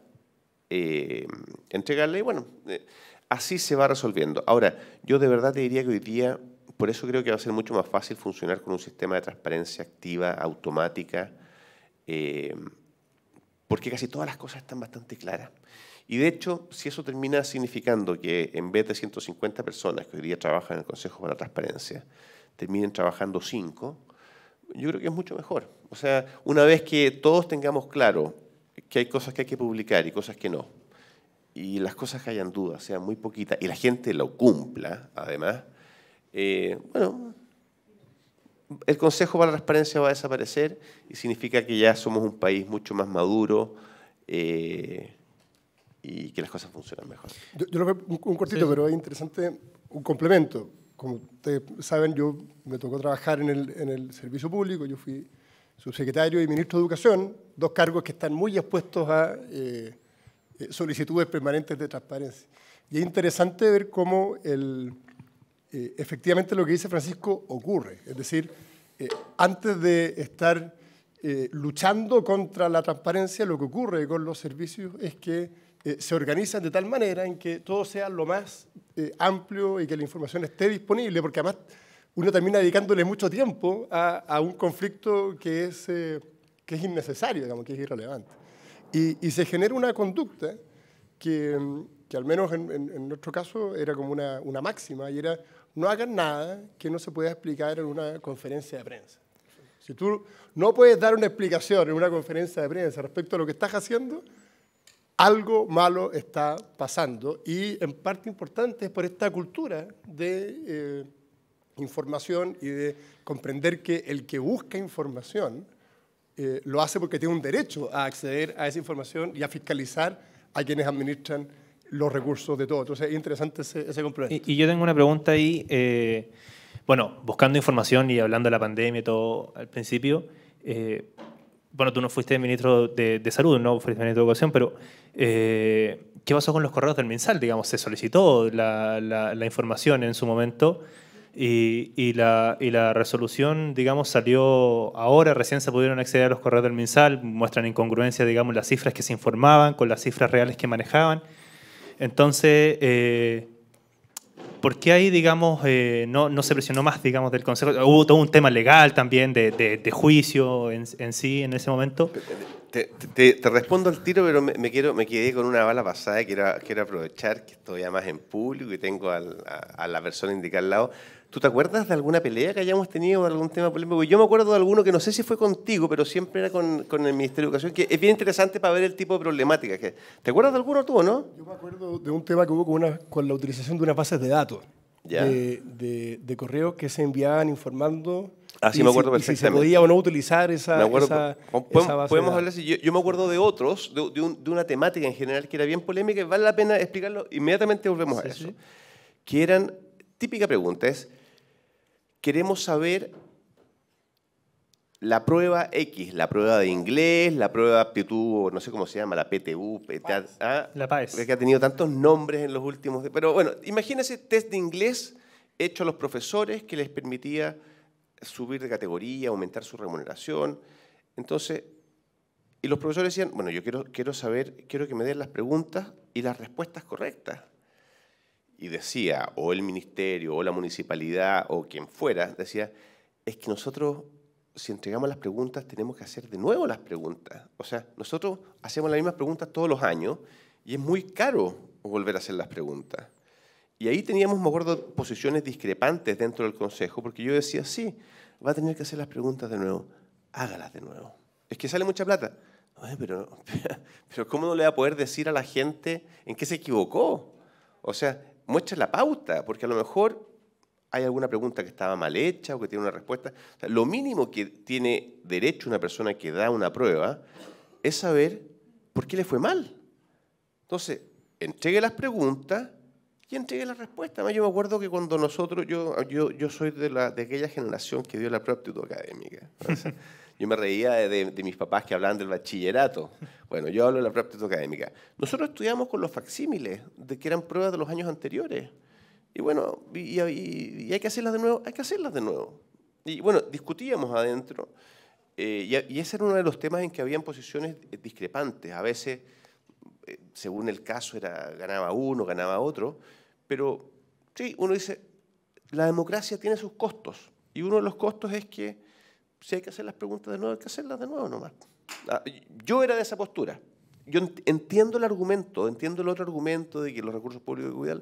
eh, entregarle, y bueno, eh, así se va resolviendo. Ahora, yo de verdad te diría que hoy día, por eso creo que va a ser mucho más fácil funcionar con un sistema de transparencia activa, automática, eh, porque casi todas las cosas están bastante claras. Y de hecho, si eso termina significando que en vez de 150 personas que hoy día trabajan en el Consejo para la Transparencia, terminen trabajando cinco, yo creo que es mucho mejor. O sea, una vez que todos tengamos claro que hay cosas que hay que publicar y cosas que no, y las cosas que hayan dudas sean muy poquitas, y la gente lo cumpla, además, eh, bueno, el Consejo para la Transparencia va a desaparecer y significa que ya somos un país mucho más maduro. Eh, y que las cosas funcionan mejor. Yo, lo veo un, cortito, pero es interesante, un complemento como ustedes saben, yo me tocó trabajar en el, servicio público, yo fui subsecretario y ministro de Educación, dos cargos que están muy expuestos a eh, eh, solicitudes permanentes de transparencia. Y es interesante ver cómo eh, efectivamente lo que dice Francisco ocurre. Es decir, antes de estar luchando contra la transparencia, lo que ocurre con los servicios es que eh, se organizan de tal manera en que todo sea lo más eh, amplio y que la información esté disponible, porque además uno termina dedicándole mucho tiempo a, un conflicto que es, eh, que es innecesario, digamos, que es irrelevante. Y, se genera una conducta que, mm, al menos en, nuestro caso era como una, una máxima, y era no hagan nada que no se pueda explicar en una conferencia de prensa. Si tú no puedes dar una explicación en una conferencia de prensa respecto a lo que estás haciendo, algo malo está pasando y en parte importante es por esta cultura de eh, información y de comprender que el que busca información eh, lo hace porque tiene un derecho a acceder a esa información y a fiscalizar a quienes administran los recursos de todo. Entonces es interesante ese, ese Y, yo tengo una pregunta ahí. Eh, bueno, buscando información y hablando de la pandemia y todo al principio, bueno, tú no fuiste ministro de, de Salud, no fuiste ministro de Educación, pero eh, ¿qué pasó con los correos del MinSal? Digamos, se solicitó la, la, información en su momento y, y, la, y, la, resolución, digamos, salió ahora, recién se pudieron acceder a los correos del MinSal, muestran incongruencia, digamos, las cifras que se informaban con las cifras reales que manejaban. Entonces... Eh, por qué ahí, digamos, eh, no, no, se presionó más, digamos, del Consejo? Hubo todo un tema legal también de, de, juicio en, sí en ese momento. Te, respondo al tiro, pero me, quiero, me quedé con una bala pasada. Quiero, quiero aprovechar que estoy además en público y tengo a, a la persona indicada al lado ¿Tú te acuerdas de alguna pelea que hayamos tenido o algún tema polémico? Yo me acuerdo de alguno que no sé si fue contigo, pero siempre era con, el Ministerio de Educación, que es bien interesante para ver el tipo de problemática que... ¿Te acuerdas de alguno tú o no? Yo me acuerdo de un tema que hubo con, una, con la utilización de unas bases de datos, de, correos que se enviaban informando... Así ah, y me acuerdo si, perfectamente. si se podía o no utilizar esa, esa, esa base podemos, hablar, yo, yo, me acuerdo de otros, de, una temática en general que era bien polémica y vale la pena explicarlo. Inmediatamente volvemos a eso. Que eran, típica preguntas queremos saber la prueba X, la prueba de inglés, la prueba de aptitud, no sé cómo se llama, la PTU, la PAES. ¿ah? que ha tenido tantos nombres en los últimos... Pero bueno, imagínense test de inglés hecho a los profesores que les permitía subir de categoría, aumentar su remuneración. Entonces, y los profesores decían, bueno, yo quiero saber, quiero que me den las preguntas y las respuestas correctas y decía, o el ministerio, o la municipalidad, o quien fuera, decía, es que nosotros, si entregamos las preguntas, tenemos que hacer de nuevo las preguntas. O sea, nosotros hacemos las mismas preguntas todos los años y es muy caro volver a hacer las preguntas. Y ahí teníamos, me acuerdo, posiciones discrepantes dentro del Consejo, porque yo decía, sí, va a tener que hacer las preguntas de nuevo, hágalas de nuevo. Es que sale mucha plata. pero, pero ¿cómo no le va a poder decir a la gente en qué se equivocó? O sea, muestra la pauta, porque a lo mejor hay alguna pregunta que estaba mal hecha o que tiene una respuesta. lo mínimo que tiene derecho una persona que da una prueba es saber por qué le fue mal. Entonces, entregue las preguntas y entregue las respuestas. yo me acuerdo que cuando nosotros, yo, yo, soy de, la, de aquella generación que dio la prueba aptitud académica. Yo me reía de, mis papás que hablaban del bachillerato. Bueno, yo hablo de la práctica académica. Nosotros estudiamos con los facsímiles, de que eran pruebas de los años anteriores. Y bueno, y, hay que hacerlas de nuevo, hay que hacerlas de nuevo. Y bueno, discutíamos adentro. Eh, y, ese era uno de los temas en que habían posiciones eh, discrepantes. A veces, eh, según el caso, era, ganaba uno, ganaba otro. Pero sí, uno dice, la democracia tiene sus costos. Y uno de los costos es que si hay que hacer las preguntas de nuevo, hay que hacerlas de nuevo nomás. Ah, yo era de esa postura. Yo entiendo el argumento, entiendo el otro argumento de que los recursos públicos hay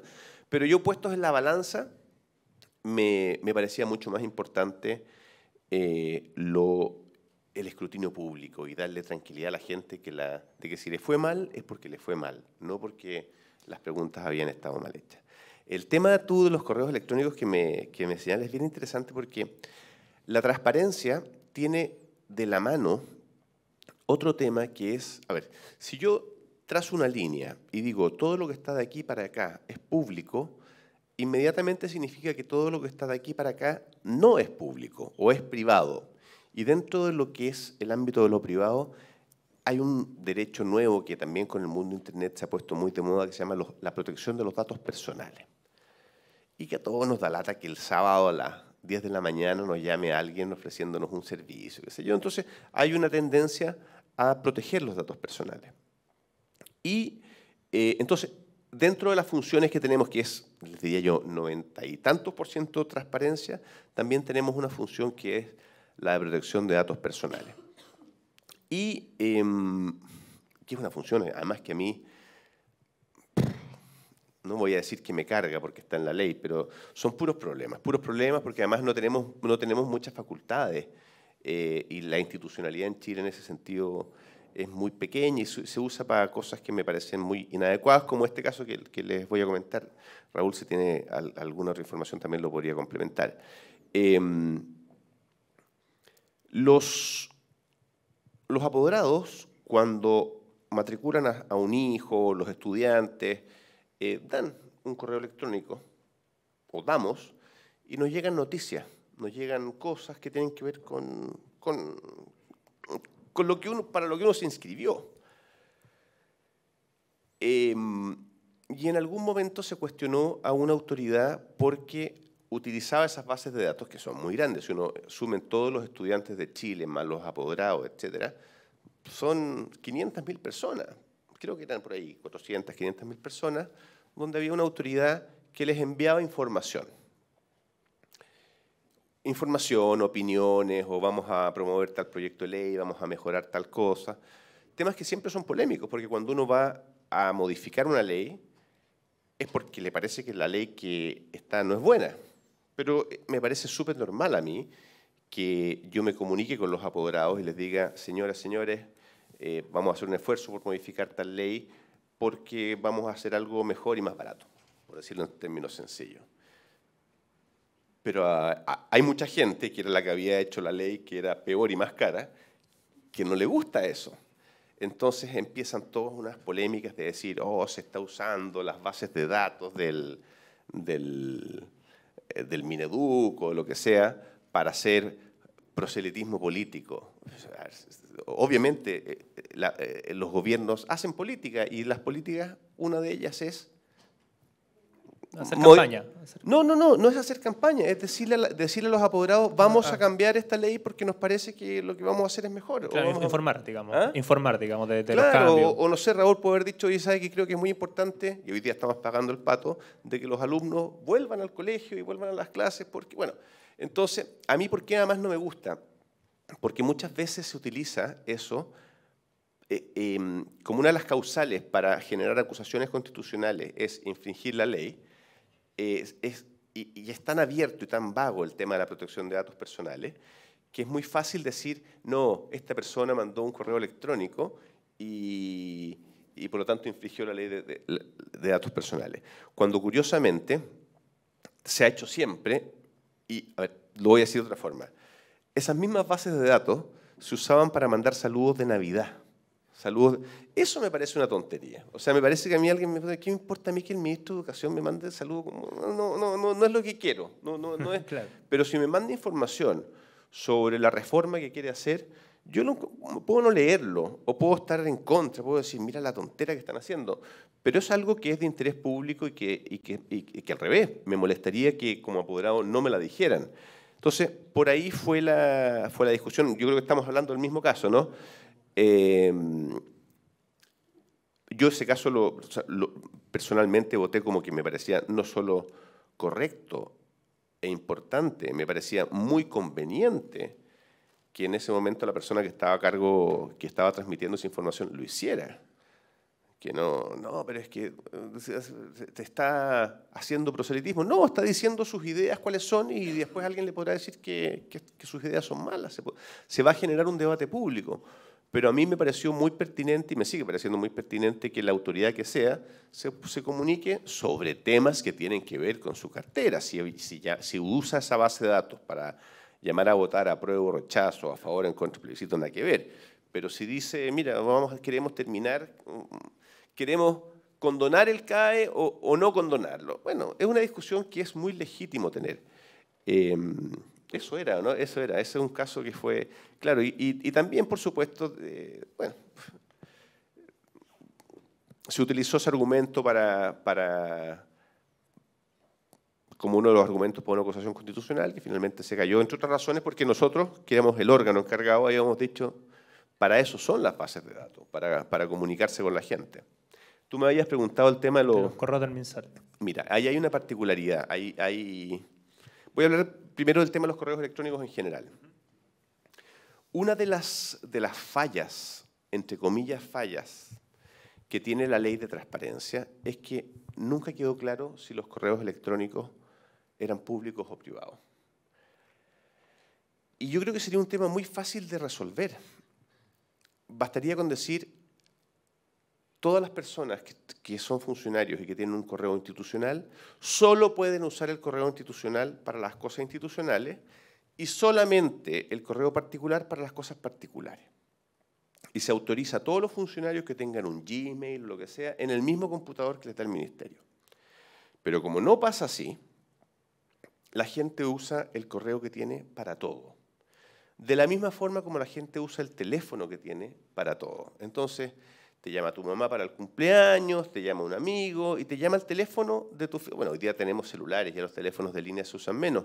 pero yo puestos en la balanza, me, parecía mucho más importante eh, lo, el escrutinio público y darle tranquilidad a la gente que la, de que si le fue mal es porque le fue mal, no porque las preguntas habían estado mal hechas. El tema tú de los correos electrónicos que me, que me señalas es bien interesante porque la transparencia tiene de la mano otro tema que es, a ver, si yo trazo una línea y digo todo lo que está de aquí para acá es público, inmediatamente significa que todo lo que está de aquí para acá no es público o es privado. Y dentro de lo que es el ámbito de lo privado, hay un derecho nuevo que también con el mundo de Internet se ha puesto muy de moda que se llama la protección de los datos personales. Y que a todos nos da lata que el sábado a 10 de la mañana nos llame alguien ofreciéndonos un servicio, qué sé yo. Entonces, hay una tendencia a proteger los datos personales. Y eh, entonces, dentro de las funciones que tenemos, que es, les diría yo, 90 y tantos por ciento transparencia, también tenemos una función que es la de protección de datos personales. Y em, que es una función, además que a mí no voy a decir que me carga porque está en la ley, pero son puros problemas, puros problemas porque además no tenemos, no tenemos muchas facultades eh, y la institucionalidad en Chile en ese sentido es muy pequeña y se usa para cosas que me parecen muy inadecuadas, como este caso que, les voy a comentar. Raúl, si tiene alguna otra información, también lo podría complementar. Em, los, los apoderados, cuando matriculan a un hijo, los estudiantes, eh, dan un correo electrónico, o damos, y nos llegan noticias, nos llegan cosas que tienen que ver con, lo que uno, para lo que uno se inscribió. Em, y en algún momento se cuestionó a una autoridad porque utilizaba esas bases de datos que son muy grandes. Si uno sumen todos los estudiantes de Chile, más los apoderados, etcétera, son 500.000 personas. Creo que eran por ahí 400, 500.000 personas donde había una autoridad que les enviaba información. Información, opiniones, o vamos a promover tal proyecto de ley, vamos a mejorar tal cosa. Temas que siempre son polémicos, porque cuando uno va a modificar una ley, es porque le parece que la ley que está no es buena. Pero eh, me parece súper normal a mí que yo me comunique con los apoderados y les diga, señoras, señores, eh, vamos a hacer un esfuerzo por modificar tal ley, porque vamos a hacer algo mejor y más barato, por decirlo en términos sencillos. Pero ah, ah, hay mucha gente, que era la que había hecho la ley, que era peor y más cara, que no le gusta eso. Entonces empiezan todas unas polémicas de decir, oh, se está usando las bases de datos del, del, eh, del Mineduc o lo que sea para hacer proselitismo político obviamente eh, eh, eh, los gobiernos hacen política y las políticas, una de ellas es... Hacer campaña. No, no, no, no es hacer campaña, es decirle a, los apoderados, ah, vamos ah. a cambiar esta ley porque nos parece que lo que vamos a hacer es mejor. Claro, informar, digamos, ¿Ah? informar, digamos, de, los cambios. O, o no sé, Raúl, por haber dicho, y sabe que creo que es muy importante, y hoy día estamos pagando el pato, de que los alumnos vuelvan al colegio y vuelvan a las clases, porque, bueno, entonces, a mí, ¿por qué más no me gusta? porque muchas veces se utiliza eso eh, em, como una de las causales para generar acusaciones constitucionales, es infringir la ley, y, es tan abierto y tan vago el tema de la protección de datos personales, que es muy fácil decir, no, esta persona mandó un correo electrónico y, por lo tanto infringió la ley de, datos personales. Cuando curiosamente se ha hecho siempre, y a ver, lo voy a decir de otra forma, esas mismas bases de datos se usaban para mandar saludos de Navidad. Saludos. Eso me parece una tontería. O sea, me parece que a mí alguien me dice, ¿qué me importa a mí que el ministro de Educación me mande saludos? No, no, no, es lo que quiero. No, no, es. Pero si me manda información sobre la reforma que quiere hacer, yo no, puedo no leerlo o puedo estar en contra, puedo decir, mira la tontera que están haciendo, pero es algo que es de interés público y que, que, y que al revés, me molestaría que como apoderado no me la dijeran. Entonces, por ahí fue la, fue la discusión. Yo creo que estamos hablando del mismo caso, ¿no? Em, yo ese caso personalmente voté como que me parecía no solo correcto e importante, me parecía muy conveniente que en ese momento la persona que estaba a cargo, que estaba transmitiendo esa información, lo hiciera que no, no, pero es que eh, te está haciendo proselitismo. No, está diciendo sus ideas cuáles son y después alguien le podrá decir que, sus ideas son malas. Se, va a generar un debate público. Pero a mí me pareció muy pertinente y me sigue pareciendo muy pertinente que la autoridad que sea se, comunique sobre temas que tienen que ver con su cartera. Si, si, usa esa base de datos para llamar a votar a o rechazo, a favor o en contra, plebiscito, nada que ver. Pero si dice, mira, vamos, queremos terminar mm, queremos condonar el CAE o, no condonarlo. Bueno, es una discusión que es muy legítimo tener. Em, eso era, ¿no? Eso era. Ese es un caso que fue, claro, y, también, por supuesto, bueno, se utilizó ese argumento para, como uno de los argumentos por una acusación constitucional, que finalmente se cayó, entre otras razones, porque nosotros, que éramos el órgano encargado, habíamos dicho, para eso son las bases de datos, para comunicarse con la gente. Tú me habías preguntado el tema de los... correos del Mira, ahí hay una particularidad. Voy a hablar primero del tema de los correos electrónicos en general. Una de las, de las fallas, entre comillas fallas, que tiene la ley de transparencia es que nunca quedó claro si los correos electrónicos eran públicos o privados. Y yo creo que sería un tema muy fácil de resolver. Bastaría con decir, todas las personas que, son funcionarios y que tienen un correo institucional solo pueden usar el correo institucional para las cosas institucionales y solamente el correo particular para las cosas particulares. Y se autoriza a todos los funcionarios que tengan un Gmail o lo que sea en el mismo computador que le está el ministerio. Pero como no pasa así, la gente usa el correo que tiene para todo. De la misma forma como la gente usa el teléfono que tiene para todo. Entonces, te llama tu mamá para el cumpleaños, te llama un amigo y te llama el teléfono de tu... Bueno, hoy día tenemos celulares, ya los teléfonos de línea se usan menos.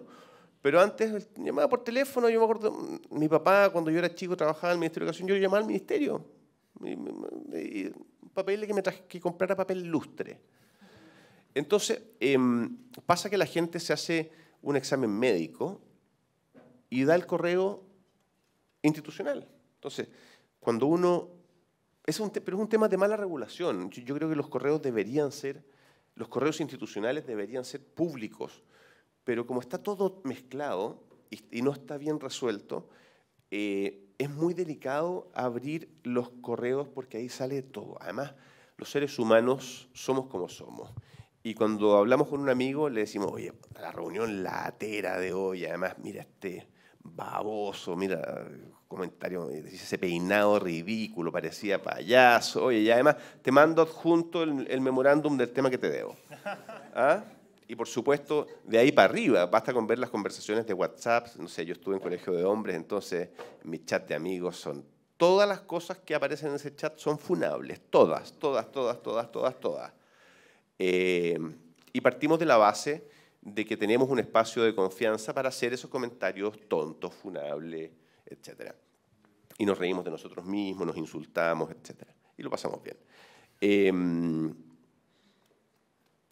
Pero antes llamaba por teléfono, yo me acuerdo, mi papá cuando yo era chico trabajaba en el Ministerio de Educación, yo llamaba al ministerio y, que me traje, que comprara papel lustre. Entonces, em, pasa que la gente se hace un examen médico y da el correo institucional. Entonces, cuando uno es un pero es un tema de mala regulación. Yo, creo que los correos deberían ser, los correos institucionales deberían ser públicos, pero como está todo mezclado y, no está bien resuelto, eh, es muy delicado abrir los correos porque ahí sale todo. Además, los seres humanos somos como somos. Y cuando hablamos con un amigo le decimos, oye, la reunión latera de hoy, además, mira este baboso, mira, comentario, eh, ese peinado ridículo, parecía payaso. Oye, y además te mando adjunto el, memorándum del tema que te debo. ¿ah? Y por supuesto, de ahí para arriba, basta con ver las conversaciones de WhatsApp. No sé, yo estuve en colegio de hombres, entonces mi chat de amigos son. Todas las cosas que aparecen en ese chat son funables, todas, todas, todas, todas, todas, todas. Eh, y partimos de la base de que tenemos un espacio de confianza para hacer esos comentarios tontos, funables, etc. Y nos reímos de nosotros mismos, nos insultamos, etc. Y lo pasamos bien. Em,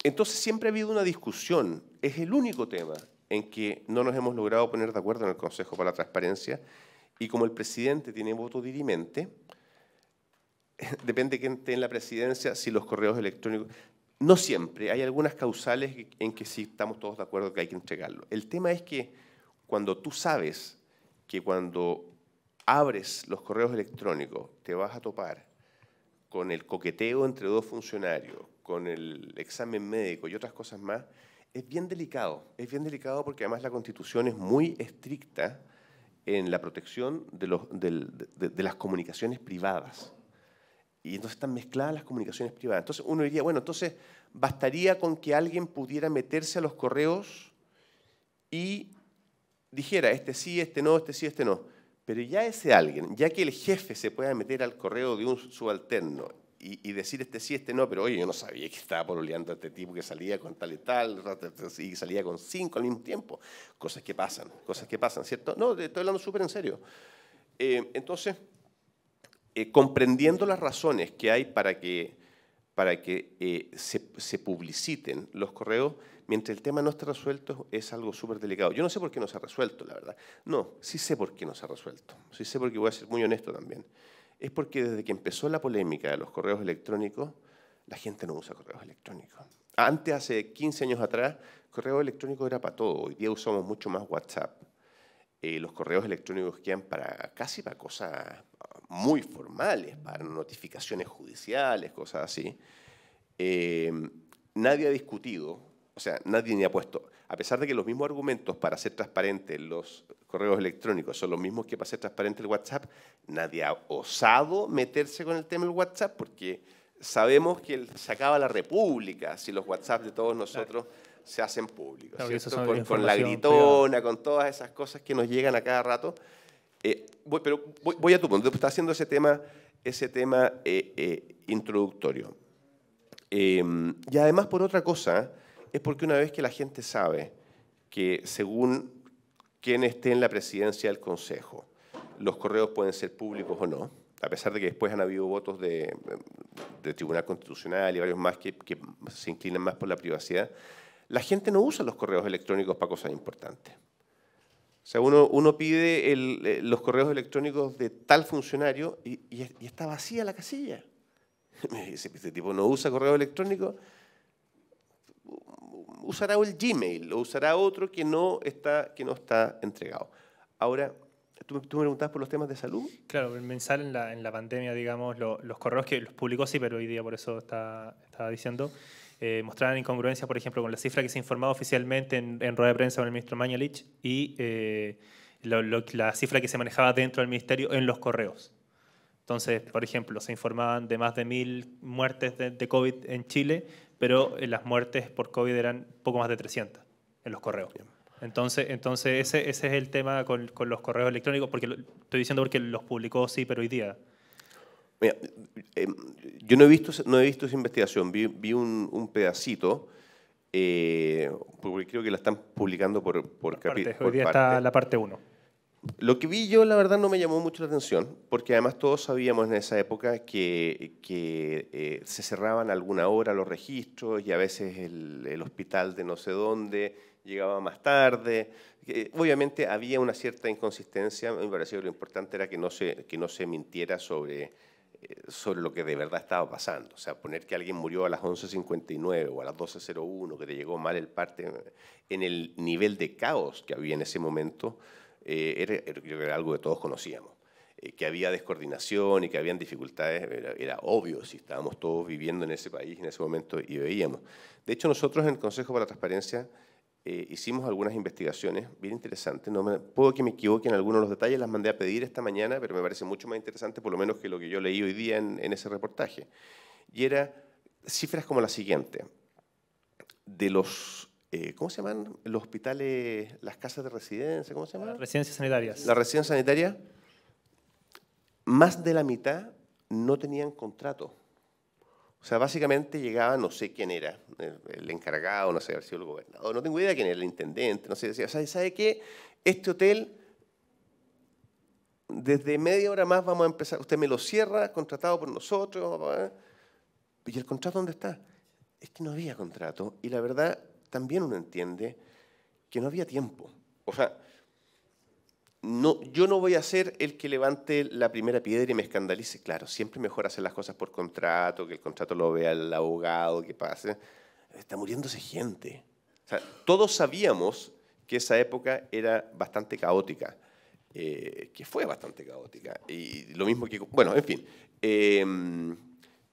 entonces siempre ha habido una discusión. Es el único tema en que no nos hemos logrado poner de acuerdo en el Consejo para la Transparencia. Y como el presidente tiene voto dirimente, depende de quién esté en la presidencia, si los correos electrónicos... No siempre, hay algunas causales en que sí estamos todos de acuerdo que hay que entregarlo. El tema es que cuando tú sabes que cuando abres los correos electrónicos te vas a topar con el coqueteo entre dos funcionarios, con el examen médico y otras cosas más, es bien delicado. Es bien delicado porque además la Constitución es muy estricta en la protección de, las comunicaciones privadas. Y entonces están mezcladas las comunicaciones privadas. Entonces uno diría, bueno, entonces bastaría con que alguien pudiera meterse a los correos y dijera, este sí, este no, este sí, este no. Pero ya ese alguien, ya que el jefe se pueda meter al correo de un subalterno y, decir este sí, este no, pero oye, yo no sabía que estaba pololeando a este tipo que salía con tal y tal, y salía con cinco al mismo tiempo. Cosas que pasan, cosas que pasan, ¿cierto? No, estoy hablando súper en serio. Eh, entonces, eh, comprendiendo las razones que hay para que, para que eh, se, publiciten los correos, mientras el tema no está resuelto, es algo súper delicado. Yo no sé por qué no se ha resuelto, la verdad. No, sí sé por qué no se ha resuelto. Sí sé porque voy a ser muy honesto también. Es porque desde que empezó la polémica de los correos electrónicos, la gente no usa correos electrónicos. Antes, hace 15 años atrás, correo electrónico era para todo. Hoy día usamos mucho más WhatsApp. Eh, los correos electrónicos quedan para casi para cosas muy formales para notificaciones judiciales, cosas así, eh, nadie ha discutido, o sea, nadie ni ha puesto, a pesar de que los mismos argumentos para ser transparentes los correos electrónicos son los mismos que para ser transparente el WhatsApp, nadie ha osado meterse con el tema del WhatsApp porque sabemos que se acaba la república si los WhatsApp de todos nosotros se hacen públicos, con, la gritona, con todas esas cosas que nos llegan a cada rato. Eh, pero voy, a tu punto, está haciendo ese tema, ese tema eh, eh, introductorio. Em, y además por otra cosa, es porque una vez que la gente sabe que según quién esté en la presidencia del Consejo, los correos pueden ser públicos o no, a pesar de que después han habido votos de, Tribunal Constitucional y varios más que, que, se inclinan más por la privacidad, la gente no usa los correos electrónicos para cosas importantes. O sea, uno, pide eh, los correos electrónicos de tal funcionario y, está vacía la casilla. Ese, este tipo no usa correo electrónico, usará el Gmail o usará otro que no está, entregado. Ahora, ¿tú, me preguntabas por los temas de salud? Claro, el en en la pandemia, digamos, los correos que los publicó sí, pero hoy día por eso estaba diciendo, eh, mostraran incongruencias, por ejemplo, con la cifra que se informaba oficialmente en, rueda de prensa con el ministro Mañalich y eh, la cifra que se manejaba dentro del ministerio en los correos. Entonces, por ejemplo, se informaban de más de mil muertes de, COVID en Chile, pero eh, las muertes por COVID eran poco más de 300 en los correos. Entonces, entonces ese, es el tema con, los correos electrónicos, porque estoy diciendo porque los publicó sí, pero hoy día. Em, yo no he visto, no he visto esa investigación, vi, un, pedacito, eh, porque creo que la están publicando por, por capítulo. Hoy día está la parte 1. Lo que vi yo, la verdad, no me llamó mucho la atención, porque además todos sabíamos en esa época que, eh, se cerraban alguna hora los registros y a veces el, hospital de no sé dónde llegaba más tarde. Eh, obviamente había una cierta inconsistencia, me pareció que lo importante era que no se, que no se mintiera sobre sobre lo que de verdad estaba pasando. O sea, poner que alguien murió a las 11.59 o a las 12.01, que te llegó mal el parte, en el nivel de caos que había en ese momento, eh, era, algo que todos conocíamos. Eh, que había descoordinación y que habían dificultades, era, obvio si estábamos todos viviendo en ese país en ese momento y veíamos. De hecho, nosotros en el Consejo para la Transparencia eh, hicimos algunas investigaciones bien interesantes. No puedo que me equivoque en algunos de los detalles, las mandé a pedir esta mañana, pero me parece mucho más interesante, por lo menos que lo que yo leí hoy día en, ese reportaje. Y era cifras como la siguiente. De los, eh, ¿cómo se llaman? Los hospitales, las casas de residencia, ¿cómo se llaman? Residencias sanitarias. La residencia sanitaria, más de la mitad no tenían contrato o sea, básicamente llegaba, no sé quién era, el, encargado, no sé, si sido el gobernador, no tengo idea quién era, el intendente, no sé, decía, ¿sabe, ¿sabe qué? Este hotel, desde media hora más vamos a empezar, usted me lo cierra, contratado por nosotros, ¿y el contrato dónde está? Es que no había contrato, y la verdad, también uno entiende que no había tiempo. O sea, no, yo no voy a ser el que levante la primera piedra y me escandalice. Claro, siempre mejor hacer las cosas por contrato, que el contrato lo vea el abogado, que pase. Está muriéndose gente. todos sabíamos que esa época era bastante caótica, eh, que fue bastante caótica. Y lo mismo que, bueno, en fin. Em,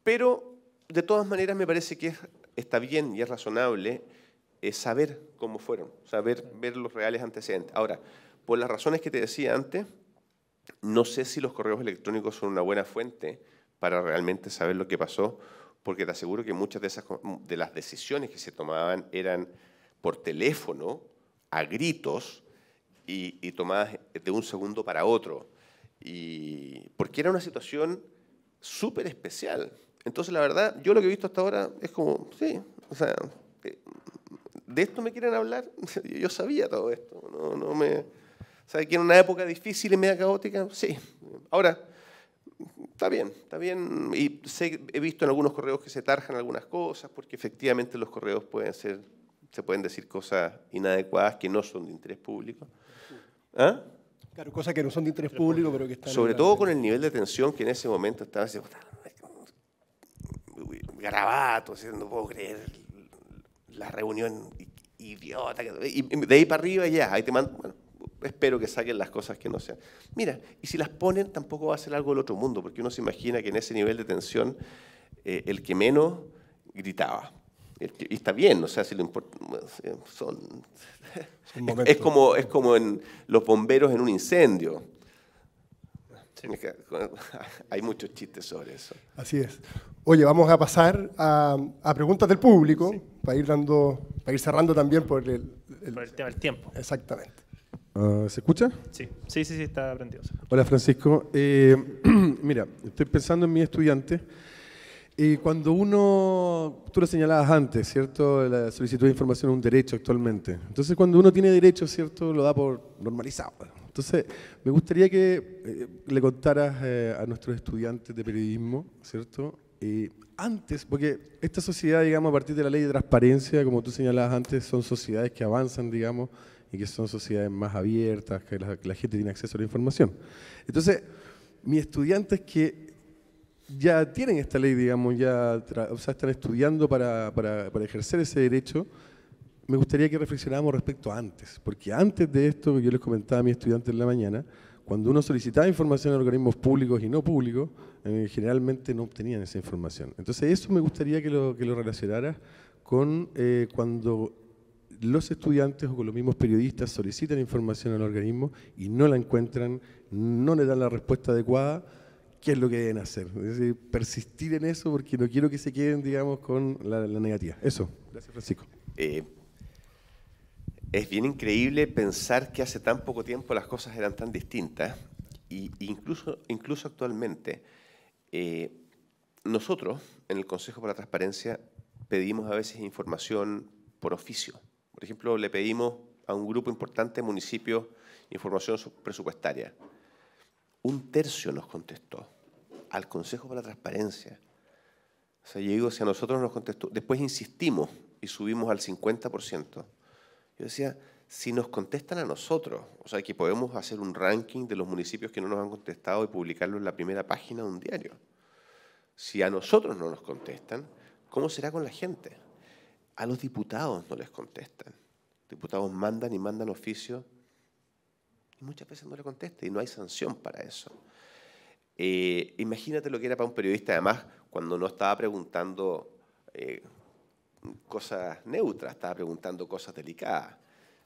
pero de todas maneras me parece que está bien y es razonable eh, saber cómo fueron, saber ver los reales antecedentes. Ahora, por las razones que te decía antes, no sé si los correos electrónicos son una buena fuente para realmente saber lo que pasó, porque te aseguro que muchas de, esas, las decisiones que se tomaban eran por teléfono, a gritos, y, tomadas de un segundo para otro. Y, porque era una situación súper especial. Entonces, la verdad, yo lo que he visto hasta ahora es como, sí, o sea, eh, de esto me quieren hablar, yo sabía todo esto, no, no me... ¿Sabe que en una época difícil y media caótica? Sí. Ahora, está bien, está bien. Y sé, he visto en algunos correos que se tarjan algunas cosas, porque efectivamente los correos pueden ser, se pueden decir cosas inadecuadas que no son de interés público. ¿Ah? Claro, cosas que no son de interés público, pero que están... Sobre todo con el nivel de tensión que en ese momento estaba... Garabato, no puedo creer la reunión idiota. de ahí para arriba ya, ahí te mando... Bueno, espero que saquen las cosas que no sean. Mira, y si las ponen, tampoco va a ser algo del otro mundo, porque uno se imagina que en ese nivel de tensión, eh, el que menos gritaba. y está bien, o sea, si lo importa, son, es, como, es como en los bomberos en un incendio. Hay muchos chistes sobre eso. Así es. Oye, vamos a pasar a, preguntas del público para ir dando, para ir cerrando también por el, por el tema del tiempo. Exactamente. Ah, ¿Se escucha? Sí, sí, sí, sí está prendido. Hola Francisco. Eh, mira, estoy pensando en mi estudiante. Y cuando uno, tú lo señalabas antes, ¿cierto? La solicitud de información es un derecho actualmente. Entonces, cuando uno tiene derecho, ¿cierto? Lo da por normalizado. Entonces, me gustaría que eh, le contaras eh, a nuestros estudiantes de periodismo, ¿cierto? Eh, antes, porque esta sociedad, digamos, a partir de la ley de transparencia, como tú señalabas antes, son sociedades que avanzan, digamos, y que son sociedades más abiertas, que la, gente tiene acceso a la información. Entonces, mis estudiantes que ya tienen esta ley, digamos, ya o sea, están estudiando para, ejercer ese derecho, me gustaría que reflexionáramos respecto a antes, porque antes de esto, yo les comentaba a mis estudiantes en la mañana, cuando uno solicitaba información a organismos públicos y no públicos, eh, generalmente no obtenían esa información. Entonces eso me gustaría que lo, que relacionara con eh, cuando los estudiantes o con los mismos periodistas solicitan información al organismo y no la encuentran, no le dan la respuesta adecuada, ¿qué es lo que deben hacer? Es decir, persistir en eso porque no quiero que se queden, digamos, con la, negativa. Eso. Gracias, Francisco. Eh, es bien increíble pensar que hace tan poco tiempo las cosas eran tan distintas e incluso, incluso actualmente. Eh, nosotros, en el Consejo para la Transparencia, pedimos a veces información por oficio. Por ejemplo, le pedimos a un grupo importante de municipios información presupuestaria. Un tercio nos contestó al Consejo para la Transparencia. O sea, yo digo, si a nosotros nos contestó, después insistimos y subimos al 50%. Yo decía, si nos contestan a nosotros, o sea, que podemos hacer un ranking de los municipios que no nos han contestado y publicarlo en la primera página de un diario. Si a nosotros no nos contestan, ¿cómo será con la gente? A los diputados no les contestan. diputados mandan y mandan oficio y muchas veces no le contestan y no hay sanción para eso. Eh, imagínate lo que era para un periodista, además, cuando no estaba preguntando eh, cosas neutras, estaba preguntando cosas delicadas.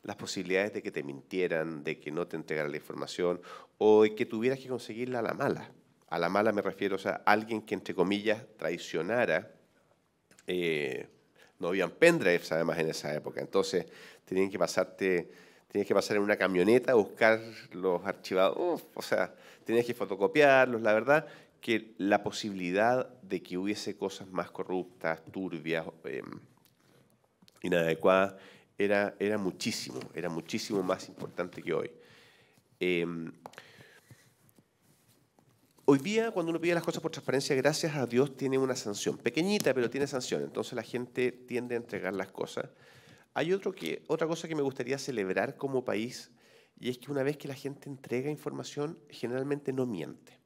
Las posibilidades de que te mintieran, de que no te entregaran la información o de que tuvieras que conseguirla a la mala. A la mala me refiero o a alguien que, entre comillas, traicionara eh, no habían pendrives además en esa época, entonces tenían que pasarte, tenías que pasar en una camioneta a buscar los archivados, o sea, tenías que fotocopiarlos, la verdad que la posibilidad de que hubiese cosas más corruptas, turbias, eh, inadecuadas, era, era muchísimo, era muchísimo más importante que hoy. Eh, Hoy día, cuando uno pide las cosas por transparencia, gracias a Dios tiene una sanción, pequeñita, pero tiene sanción. Entonces la gente tiende a entregar las cosas. Hay otro que, otra cosa que me gustaría celebrar como país, y es que una vez que la gente entrega información, generalmente no miente.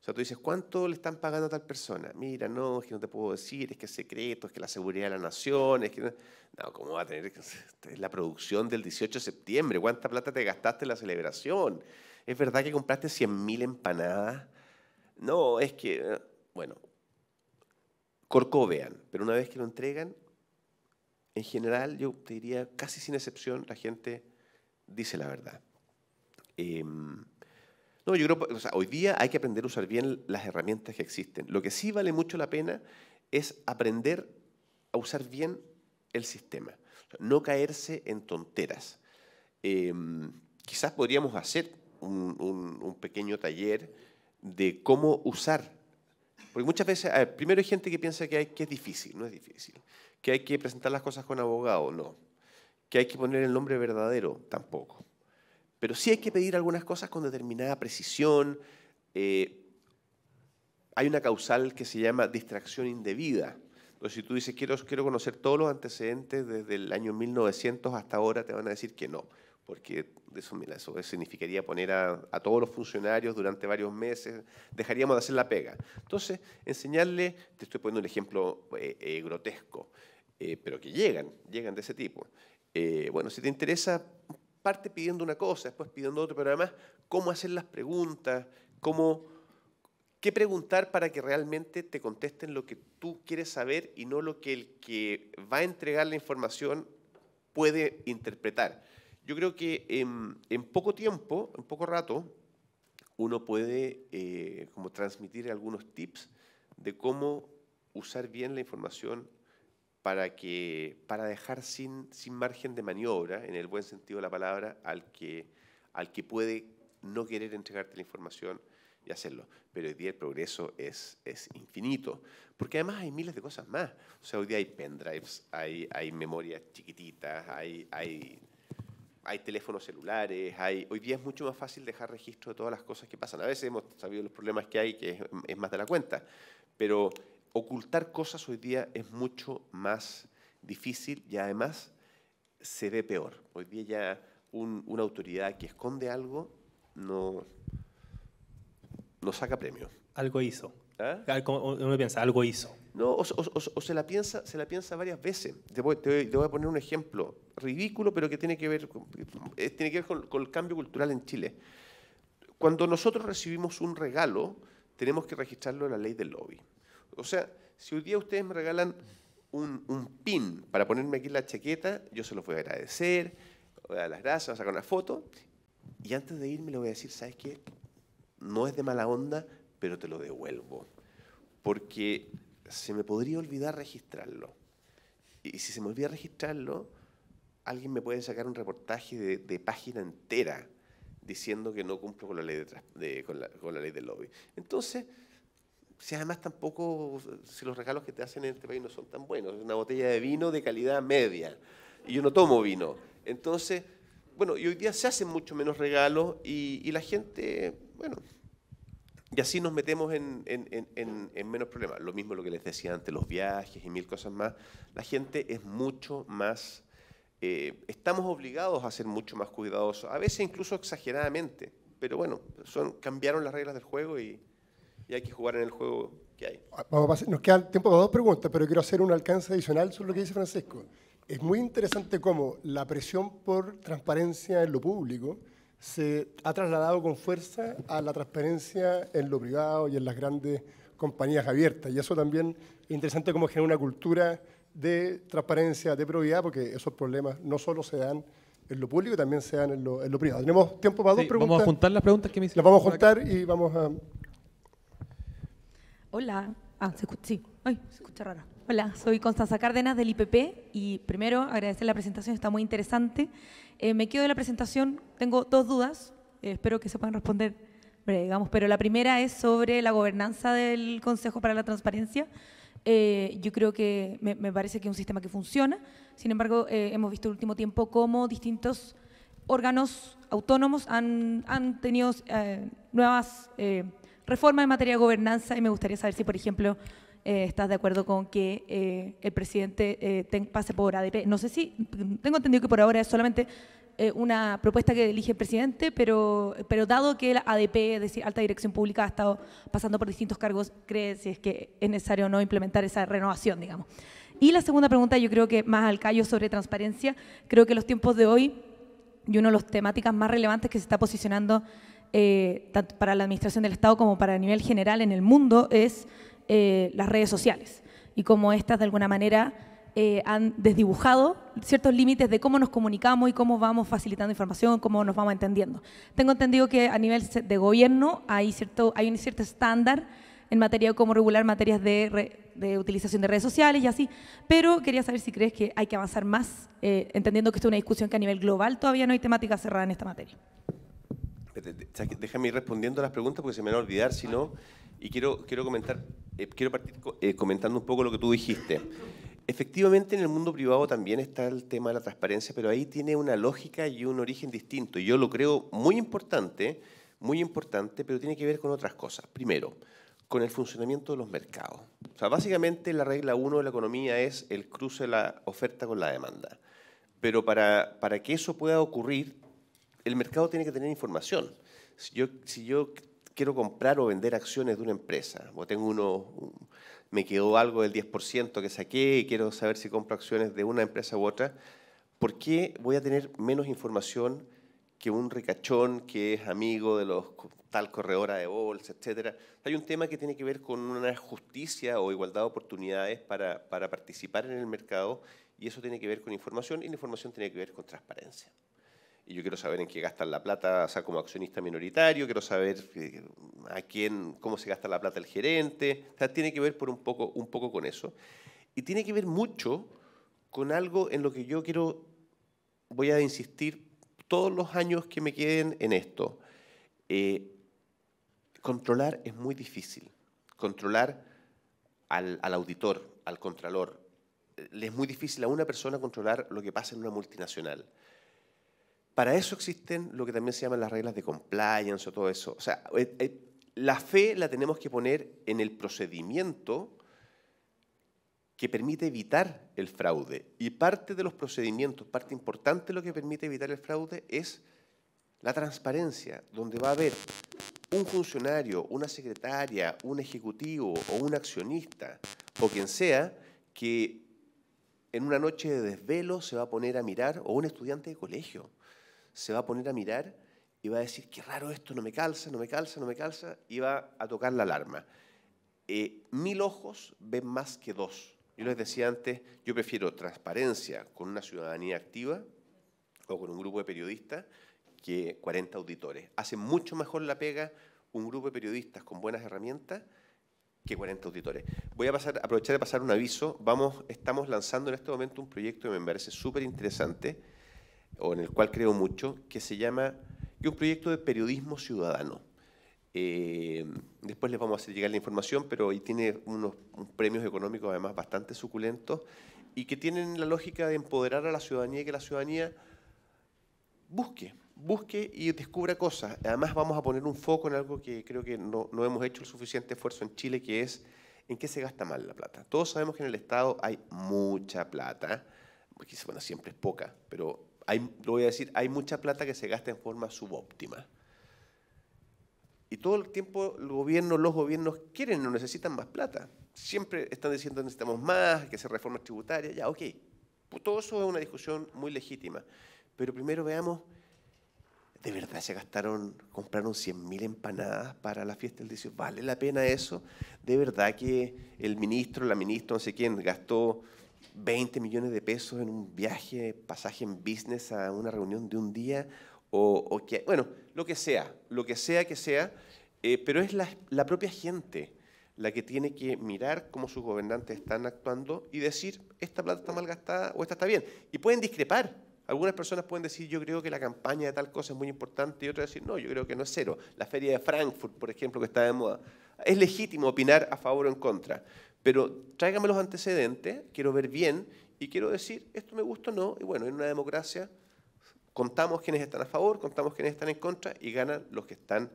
O sea, tú dices, ¿cuánto le están pagando a tal persona? Mira, no, es que no te puedo decir, es que es secreto, es que la seguridad de la nación, es que... No, no ¿cómo va a tener la producción del 18 de septiembre? ¿Cuánta plata te gastaste en la celebración? ¿Es verdad que compraste 100.000 empanadas? no, es que, eh, bueno, corcovean, pero una vez que lo entregan, en general, yo te diría, casi sin excepción, la gente dice la verdad. Em, no, yo creo, o hoy día hay que aprender a usar bien las herramientas que existen. Lo que sí vale mucho la pena es aprender a usar bien el sistema, no caerse en tonteras. Em, quizás podríamos hacer un pequeño taller de cómo usar. Porque muchas veces, primero hay gente que piensa que, hay, que es difícil, no es difícil. Que hay que presentar las cosas con abogado, no. Que hay que poner el nombre verdadero, tampoco. Pero sí hay que pedir algunas cosas con determinada precisión. Eh, hay una causal que se llama distracción indebida. Entonces, si tú dices, quiero, quiero conocer todos los antecedentes desde el año 1900 hasta ahora, te van a decir que no porque eso, significaría poner a, todos los funcionarios durante varios meses, dejaríamos de hacer la pega. Entonces, enseñarle, te estoy poniendo un ejemplo eh, eh, grotesco, eh, pero que llegan, llegan de ese tipo. bueno, si te interesa, parte pidiendo una cosa, después pidiendo otra, pero además, cómo hacer las preguntas, qué preguntar para que realmente te contesten lo que tú quieres saber y no lo que el que va a entregar la información puede interpretar. Yo creo que en, poco tiempo, en poco rato, uno puede eh, como transmitir algunos tips de cómo usar bien la información para, que, para dejar sin, sin margen de maniobra, en el buen sentido de la palabra, al que, al que puede no querer entregarte la información y hacerlo. Pero hoy día el progreso es, es infinito, porque además hay miles de cosas más. O sea, hoy día hay pendrives, hay, hay memorias chiquititas, hay, hay hay teléfonos celulares, hay, hoy día es mucho más fácil dejar registro de todas las cosas que pasan. A veces hemos sabido los problemas que hay, que es, más de la cuenta, pero ocultar cosas hoy día es mucho más difícil y además se ve peor. Hoy día ya una autoridad que esconde algo no, saca premio. Algo hizo. ¿Ah? Uno piensa, algo hizo. No, o, se, la piensa, se la piensa varias veces. Te voy, a poner un ejemplo ridículo, pero que tiene que ver, con, eh, tiene que ver con, el cambio cultural en Chile. Cuando nosotros recibimos un regalo, tenemos que registrarlo en la ley del lobby. O sea, si hoy día ustedes me regalan un, pin para ponerme aquí la chaqueta, yo se lo voy a agradecer, voy a dar las gracias, voy a sacar una foto. Y antes de irme le voy a decir, ¿sabes qué? No es de mala onda, pero te lo devuelvo. Porque se me podría olvidar registrarlo. Y si se me olvida registrarlo, alguien me puede sacar un reportaje de, página entera diciendo que no cumplo con la ley de, con, la, ley del lobby. Entonces, si además tampoco, si los regalos que te hacen en este país no son tan buenos, es una botella de vino de calidad media, y yo no tomo vino. Entonces, bueno, y hoy día se hacen mucho menos regalos y la gente, bueno, y así nos metemos en, en, en, menos problemas. Lo mismo lo que les decía antes, los viajes y mil cosas más. La gente es mucho más... Eh, estamos obligados a ser mucho más cuidadosos, a veces incluso exageradamente. Pero bueno, son, cambiaron las reglas del juego y, hay que jugar en el juego que hay. Ah, nos queda tiempo para dos preguntas, pero quiero hacer un alcance adicional sobre lo que dice Francisco. Es muy interesante cómo la presión por transparencia en lo público se ha trasladado con fuerza a la transparencia en lo privado y en las grandes compañías abiertas. Y eso también es interesante como genera una cultura de transparencia, de probidad, porque esos problemas no solo se dan en lo público, también se dan en lo, privado. Tenemos tiempo para dos preguntas. Vamos a juntar las preguntas que me hicieron. Las vamos a juntar y vamos a... Hola. Ah, se escucha, sí. Ay, se escucha rara. Hola, soy Constanza Cárdenas del IPP y primero agradecer la presentación, está muy interesante. Eh, me quedo de la presentación, tengo dos dudas, eh, espero que se puedan responder, digamos, pero la primera es sobre la gobernanza del Consejo para la Transparencia. Eh, yo creo que me, parece que es un sistema que funciona, sin embargo, hemos visto el último tiempo cómo distintos órganos autónomos han, han tenido nuevas reformas en materia de gobernanza y me gustaría saber si, por ejemplo, eh, estás de acuerdo con que eh, el presidente eh, pase por ADP. No sé si, tengo entendido que por ahora es solamente una propuesta que elige el presidente, pero, pero dado que la ADP, es decir, Alta Dirección Pública, ha estado pasando por distintos cargos, ¿crees si es que es necesario o no implementar esa renovación, digamos? Y la segunda pregunta, yo creo que más al callo sobre transparencia, creo que los tiempos de hoy y una de las temáticas más relevantes que se está posicionando tanto para la administración del Estado como para el nivel general en el mundo es eh, las redes sociales y cómo estas de alguna manera eh, han desdibujado ciertos límites de cómo nos comunicamos y cómo vamos facilitando información, cómo nos vamos entendiendo. Tengo entendido que a nivel de gobierno hay, cierto, hay un cierto estándar en materia de cómo regular materias de, utilización de redes sociales y así, pero quería saber si crees que hay que avanzar más, eh, entendiendo que esto es una discusión que a nivel global todavía no hay temática cerrada en esta materia. Déjame ir respondiendo a las preguntas porque se me va a olvidar, si no y quiero, quiero comentar, eh, quiero partir eh, comentando un poco lo que tú dijiste. Efectivamente, en el mundo privado también está el tema de la transparencia, pero ahí tiene una lógica y un origen distinto. Y yo lo creo muy importante, muy importante, pero tiene que ver con otras cosas. Primero, con el funcionamiento de los mercados. O sea, básicamente la regla uno de la economía es el cruce de la oferta con la demanda. Pero para, para que eso pueda ocurrir, el mercado tiene que tener información. Si yo, si yo quiero comprar o vender acciones de una empresa, o tengo uno, me quedó algo del 10% que saqué y quiero saber si compro acciones de una empresa u otra, ¿por qué voy a tener menos información que un ricachón que es amigo de los tal corredora de bolsa, etcétera? Hay un tema que tiene que ver con una justicia o igualdad de oportunidades para participar en el mercado y eso tiene que ver con información y la información tiene que ver con transparencia yo quiero saber en qué gastan la plata, o sea, como accionista minoritario, quiero saber eh, a quién, cómo se gasta la plata el gerente, o sea, tiene que ver por un poco, un poco con eso. Y tiene que ver mucho con algo en lo que yo quiero, voy a insistir todos los años que me queden en esto. Eh, controlar es muy difícil. Controlar al, al auditor, al contralor. Eh, es muy difícil a una persona controlar lo que pasa en una multinacional. Para eso existen lo que también se llaman las reglas de compliance o todo eso. O sea, eh, eh, la fe la tenemos que poner en el procedimiento que permite evitar el fraude. Y parte de los procedimientos, parte importante de lo que permite evitar el fraude es la transparencia, donde va a haber un funcionario, una secretaria, un ejecutivo o un accionista o quien sea que en una noche de desvelo se va a poner a mirar o un estudiante de colegio se va a poner a mirar y va a decir, qué raro esto, no me calza, no me calza, no me calza, y va a tocar la alarma. Eh, mil ojos ven más que dos. Yo les decía antes, yo prefiero transparencia con una ciudadanía activa o con un grupo de periodistas que 40 auditores. Hace mucho mejor la pega un grupo de periodistas con buenas herramientas que 40 auditores. Voy a pasar, aprovechar de pasar un aviso. Vamos, estamos lanzando en este momento un proyecto que me parece súper interesante, o en el cual creo mucho, que se llama, un proyecto de periodismo ciudadano. Eh, después les vamos a hacer llegar la información, pero hoy tiene unos, premios económicos además bastante suculentos y que tienen la lógica de empoderar a la ciudadanía y que la ciudadanía busque, busque y descubra cosas. Además vamos a poner un foco en algo que creo que no, hemos hecho el suficiente esfuerzo en Chile, que es en qué se gasta mal la plata. Todos sabemos que en el Estado hay mucha plata, porque bueno, siempre es poca, pero lo voy a decir, hay mucha plata que se gasta en forma subóptima. Y todo el tiempo gobierno, los gobiernos quieren, no necesitan más plata. Siempre están diciendo necesitamos más, que se reforma tributaria. ya, ok. Pues todo eso es una discusión muy legítima. Pero primero veamos, ¿de verdad se gastaron, compraron 100.000 empanadas para la fiesta del 18? ¿Vale la pena eso? ¿De verdad que el ministro, la ministra, no sé quién, gastó 20 millones de pesos en un viaje, pasaje en business a una reunión de un día, o, que, bueno, lo que sea, lo que sea que sea, eh, pero es la, la propia gente la que tiene que mirar cómo sus gobernantes están actuando y decir, esta plata está mal gastada o esta está bien. Y pueden discrepar. Algunas personas pueden decir, yo creo que la campaña de tal cosa es muy importante, y otras decir, no, yo creo que no es cero. La feria de Frankfurt, por ejemplo, que está de moda. Es legítimo opinar a favor o en contra. Pero tráigame los antecedentes, quiero ver bien y quiero decir, esto me gusta o no. Y bueno, en una democracia contamos quienes están a favor, contamos quienes están en contra y ganan los que están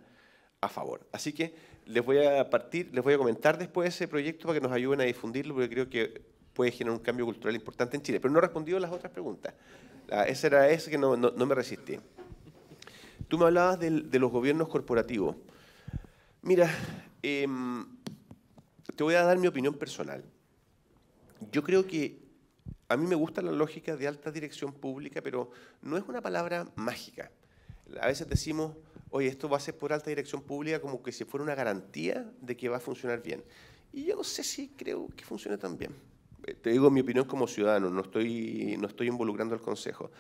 a favor. Así que les voy a partir, les voy a comentar después ese proyecto para que nos ayuden a difundirlo, porque creo que puede generar un cambio cultural importante en Chile. Pero no he respondido a las otras preguntas. Ah, Esa era ese que no, me resistí. Tú me hablabas de, los gobiernos corporativos. Mira, em, te voy a dar mi opinión personal. Yo creo que a mí me gusta la lógica de alta dirección pública, pero no es una palabra mágica. A veces decimos, oye, esto va a ser por alta dirección pública como que si fuera una garantía de que va a funcionar bien. Y yo no sé si creo que funcione tan bien. Eh, te digo mi opinión como ciudadano, no estoy, no estoy involucrando al Consejo.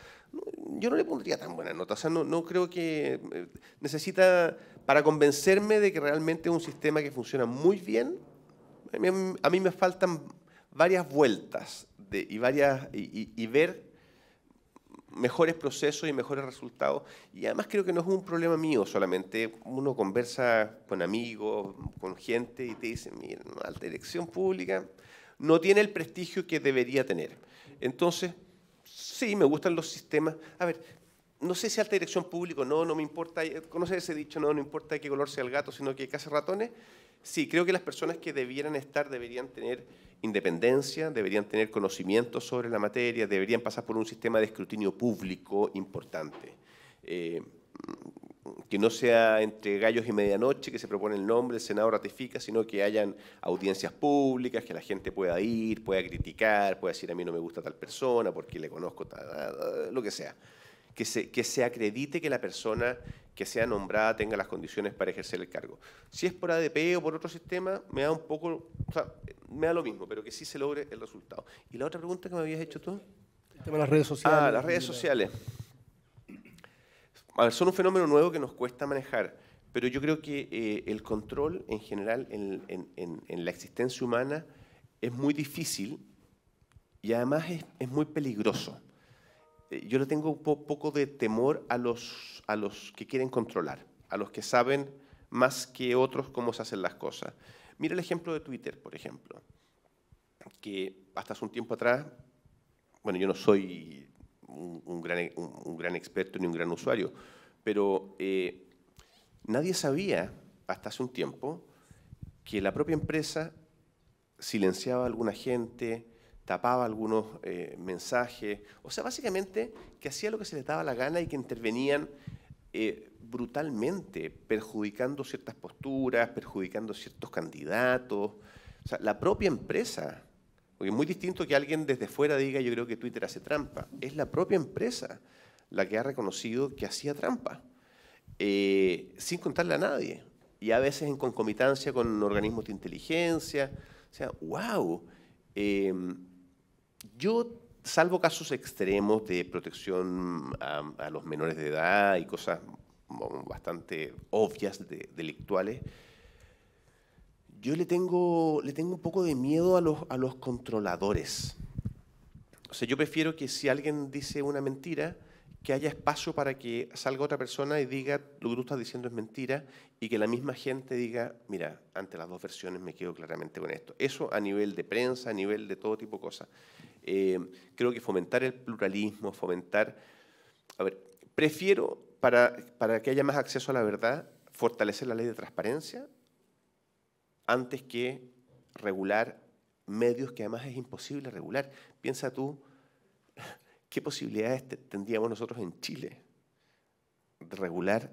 yo no le pondría tan buena nota, o sea, no, no creo que eh, necesita, para convencerme de que realmente es un sistema que funciona muy bien, a mí, me faltan varias vueltas y, varias, y, ver mejores procesos y mejores resultados. Y además creo que no es un problema mío solamente. Uno conversa con amigos, con gente y te dicen, mira, la dirección pública no tiene el prestigio que debería tener. Entonces, sí, me gustan los sistemas. A ver, no sé si alta dirección pública, no, no me importa, conoces ese dicho, no, no importa qué color sea el gato, sino que hace ratones sí, creo que las personas que debieran estar deberían tener independencia, deberían tener conocimiento sobre la materia, deberían pasar por un sistema de escrutinio público importante. Eh, que no sea entre gallos y medianoche que se propone el nombre, el Senado ratifica, sino que hayan audiencias públicas, que la gente pueda ir, pueda criticar, pueda decir a mí no me gusta tal persona porque le conozco, lo que sea. Que que se acredite que la persona que sea nombrada tenga las condiciones para ejercer el cargo. Si es por ADP o por otro sistema, me da un poco, o sea, me da lo mismo, pero que sí se logre el resultado. ¿Y la otra pregunta que me habías hecho tú? El tema de las redes sociales. Ah, las redes sociales. son un fenómeno nuevo que nos cuesta manejar, pero yo creo que eh, el control en general en, la existencia humana es muy difícil y además es muy peligroso. Eh, yo le tengo un poco de temor a los, a los que quieren controlar, a los que saben más que otros cómo se hacen las cosas. Mira el ejemplo de Twitter, por ejemplo, que hasta hace un tiempo atrás, bueno, yo no soy un, gran, experto ni un gran usuario, pero eh, nadie sabía hasta hace un tiempo que la propia empresa silenciaba a alguna gente, tapaba algunos eh, mensajes, o sea, básicamente que hacía lo que se les daba la gana y que intervenían eh, brutalmente, perjudicando ciertas posturas, perjudicando ciertos candidatos, o sea, la propia empresa, porque es muy distinto que alguien desde fuera diga yo creo que Twitter hace trampa, es la propia empresa la que ha reconocido que hacía trampa, eh, sin contarle a nadie, y a veces en concomitancia con organismos de inteligencia, o sea, wow. Yo, salvo casos extremos de protección a, los menores de edad y cosas bastante obvias, delictuales, yo le tengo, le tengo un poco de miedo a los, a los controladores. O sea, yo prefiero que si alguien dice una mentira, que haya espacio para que salga otra persona y diga lo que tú estás diciendo es mentira y que la misma gente diga, mira, ante las dos versiones me quedo claramente con esto. Eso a nivel de prensa, a nivel de todo tipo de cosas. Eh, creo que fomentar el pluralismo, fomentar... A ver, prefiero, para, que haya más acceso a la verdad, fortalecer la ley de transparencia antes que regular medios que además es imposible regular. Piensa tú, ¿qué posibilidades tendríamos nosotros en Chile de regular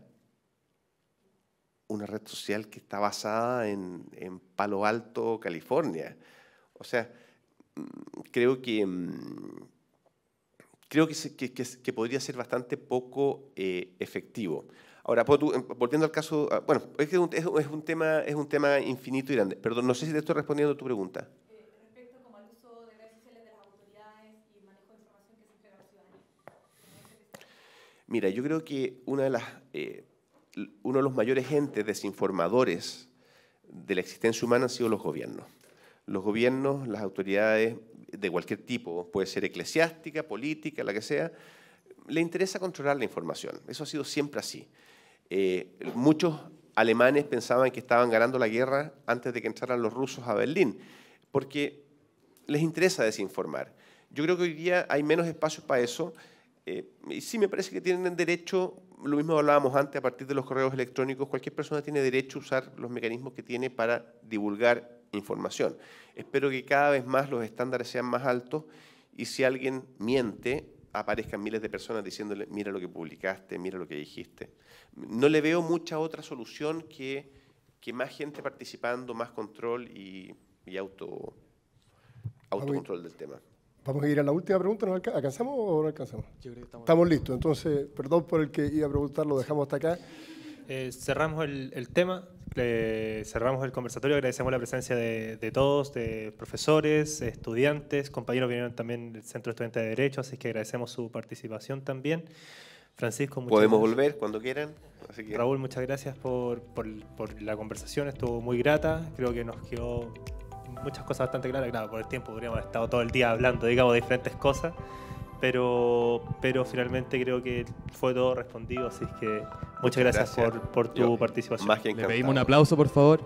una red social que está basada en, en Palo Alto, California? O sea, creo que mm, creo que, que, podría ser bastante poco eh, efectivo. Ahora, em, volviendo al caso, ah, bueno, es, un, tema, es un tema infinito y grande. Perdón, no sé si te estoy respondiendo a tu pregunta. Eh, respecto al uso de redes sociales de las autoridades y manejo de información que se Mira, yo creo que una de las, eh, uno de los mayores entes desinformadores de la existencia humana han sido los gobiernos los gobiernos, las autoridades de cualquier tipo, puede ser eclesiástica, política, la que sea, le interesa controlar la información. Eso ha sido siempre así. Eh, muchos alemanes pensaban que estaban ganando la guerra antes de que entraran los rusos a Berlín, porque les interesa desinformar. Yo creo que hoy día hay menos espacios para eso. Eh, y sí me parece que tienen derecho, lo mismo hablábamos antes, a partir de los correos electrónicos, cualquier persona tiene derecho a usar los mecanismos que tiene para divulgar información. Espero que cada vez más los estándares sean más altos y si alguien miente, aparezcan miles de personas diciéndole, mira lo que publicaste, mira lo que dijiste. No le veo mucha otra solución que, que más gente participando, más control y, y auto, autocontrol del tema. Vamos a ir a la última pregunta. ¿Nos alcanzamos o no alcanzamos? estamos, listos. Entonces, perdón por el que iba a preguntar, lo dejamos hasta acá. Eh, cerramos el, el tema cerramos el conversatorio. Agradecemos la presencia de, todos, de profesores, estudiantes, compañeros vinieron también del Centro estudiantes de Derecho, así que agradecemos su participación también. Francisco, muchas Podemos volver cuando quieran. Así que... Raúl, muchas gracias por, por, la conversación, estuvo muy grata. Creo que nos quedó muchas cosas bastante claras. por el tiempo podríamos haber estado todo el día hablando, digamos, de diferentes cosas pero, pero finalmente creo que fue todo respondido, así que muchas, gracias, por, tu participación. Le pedimos un aplauso, por favor.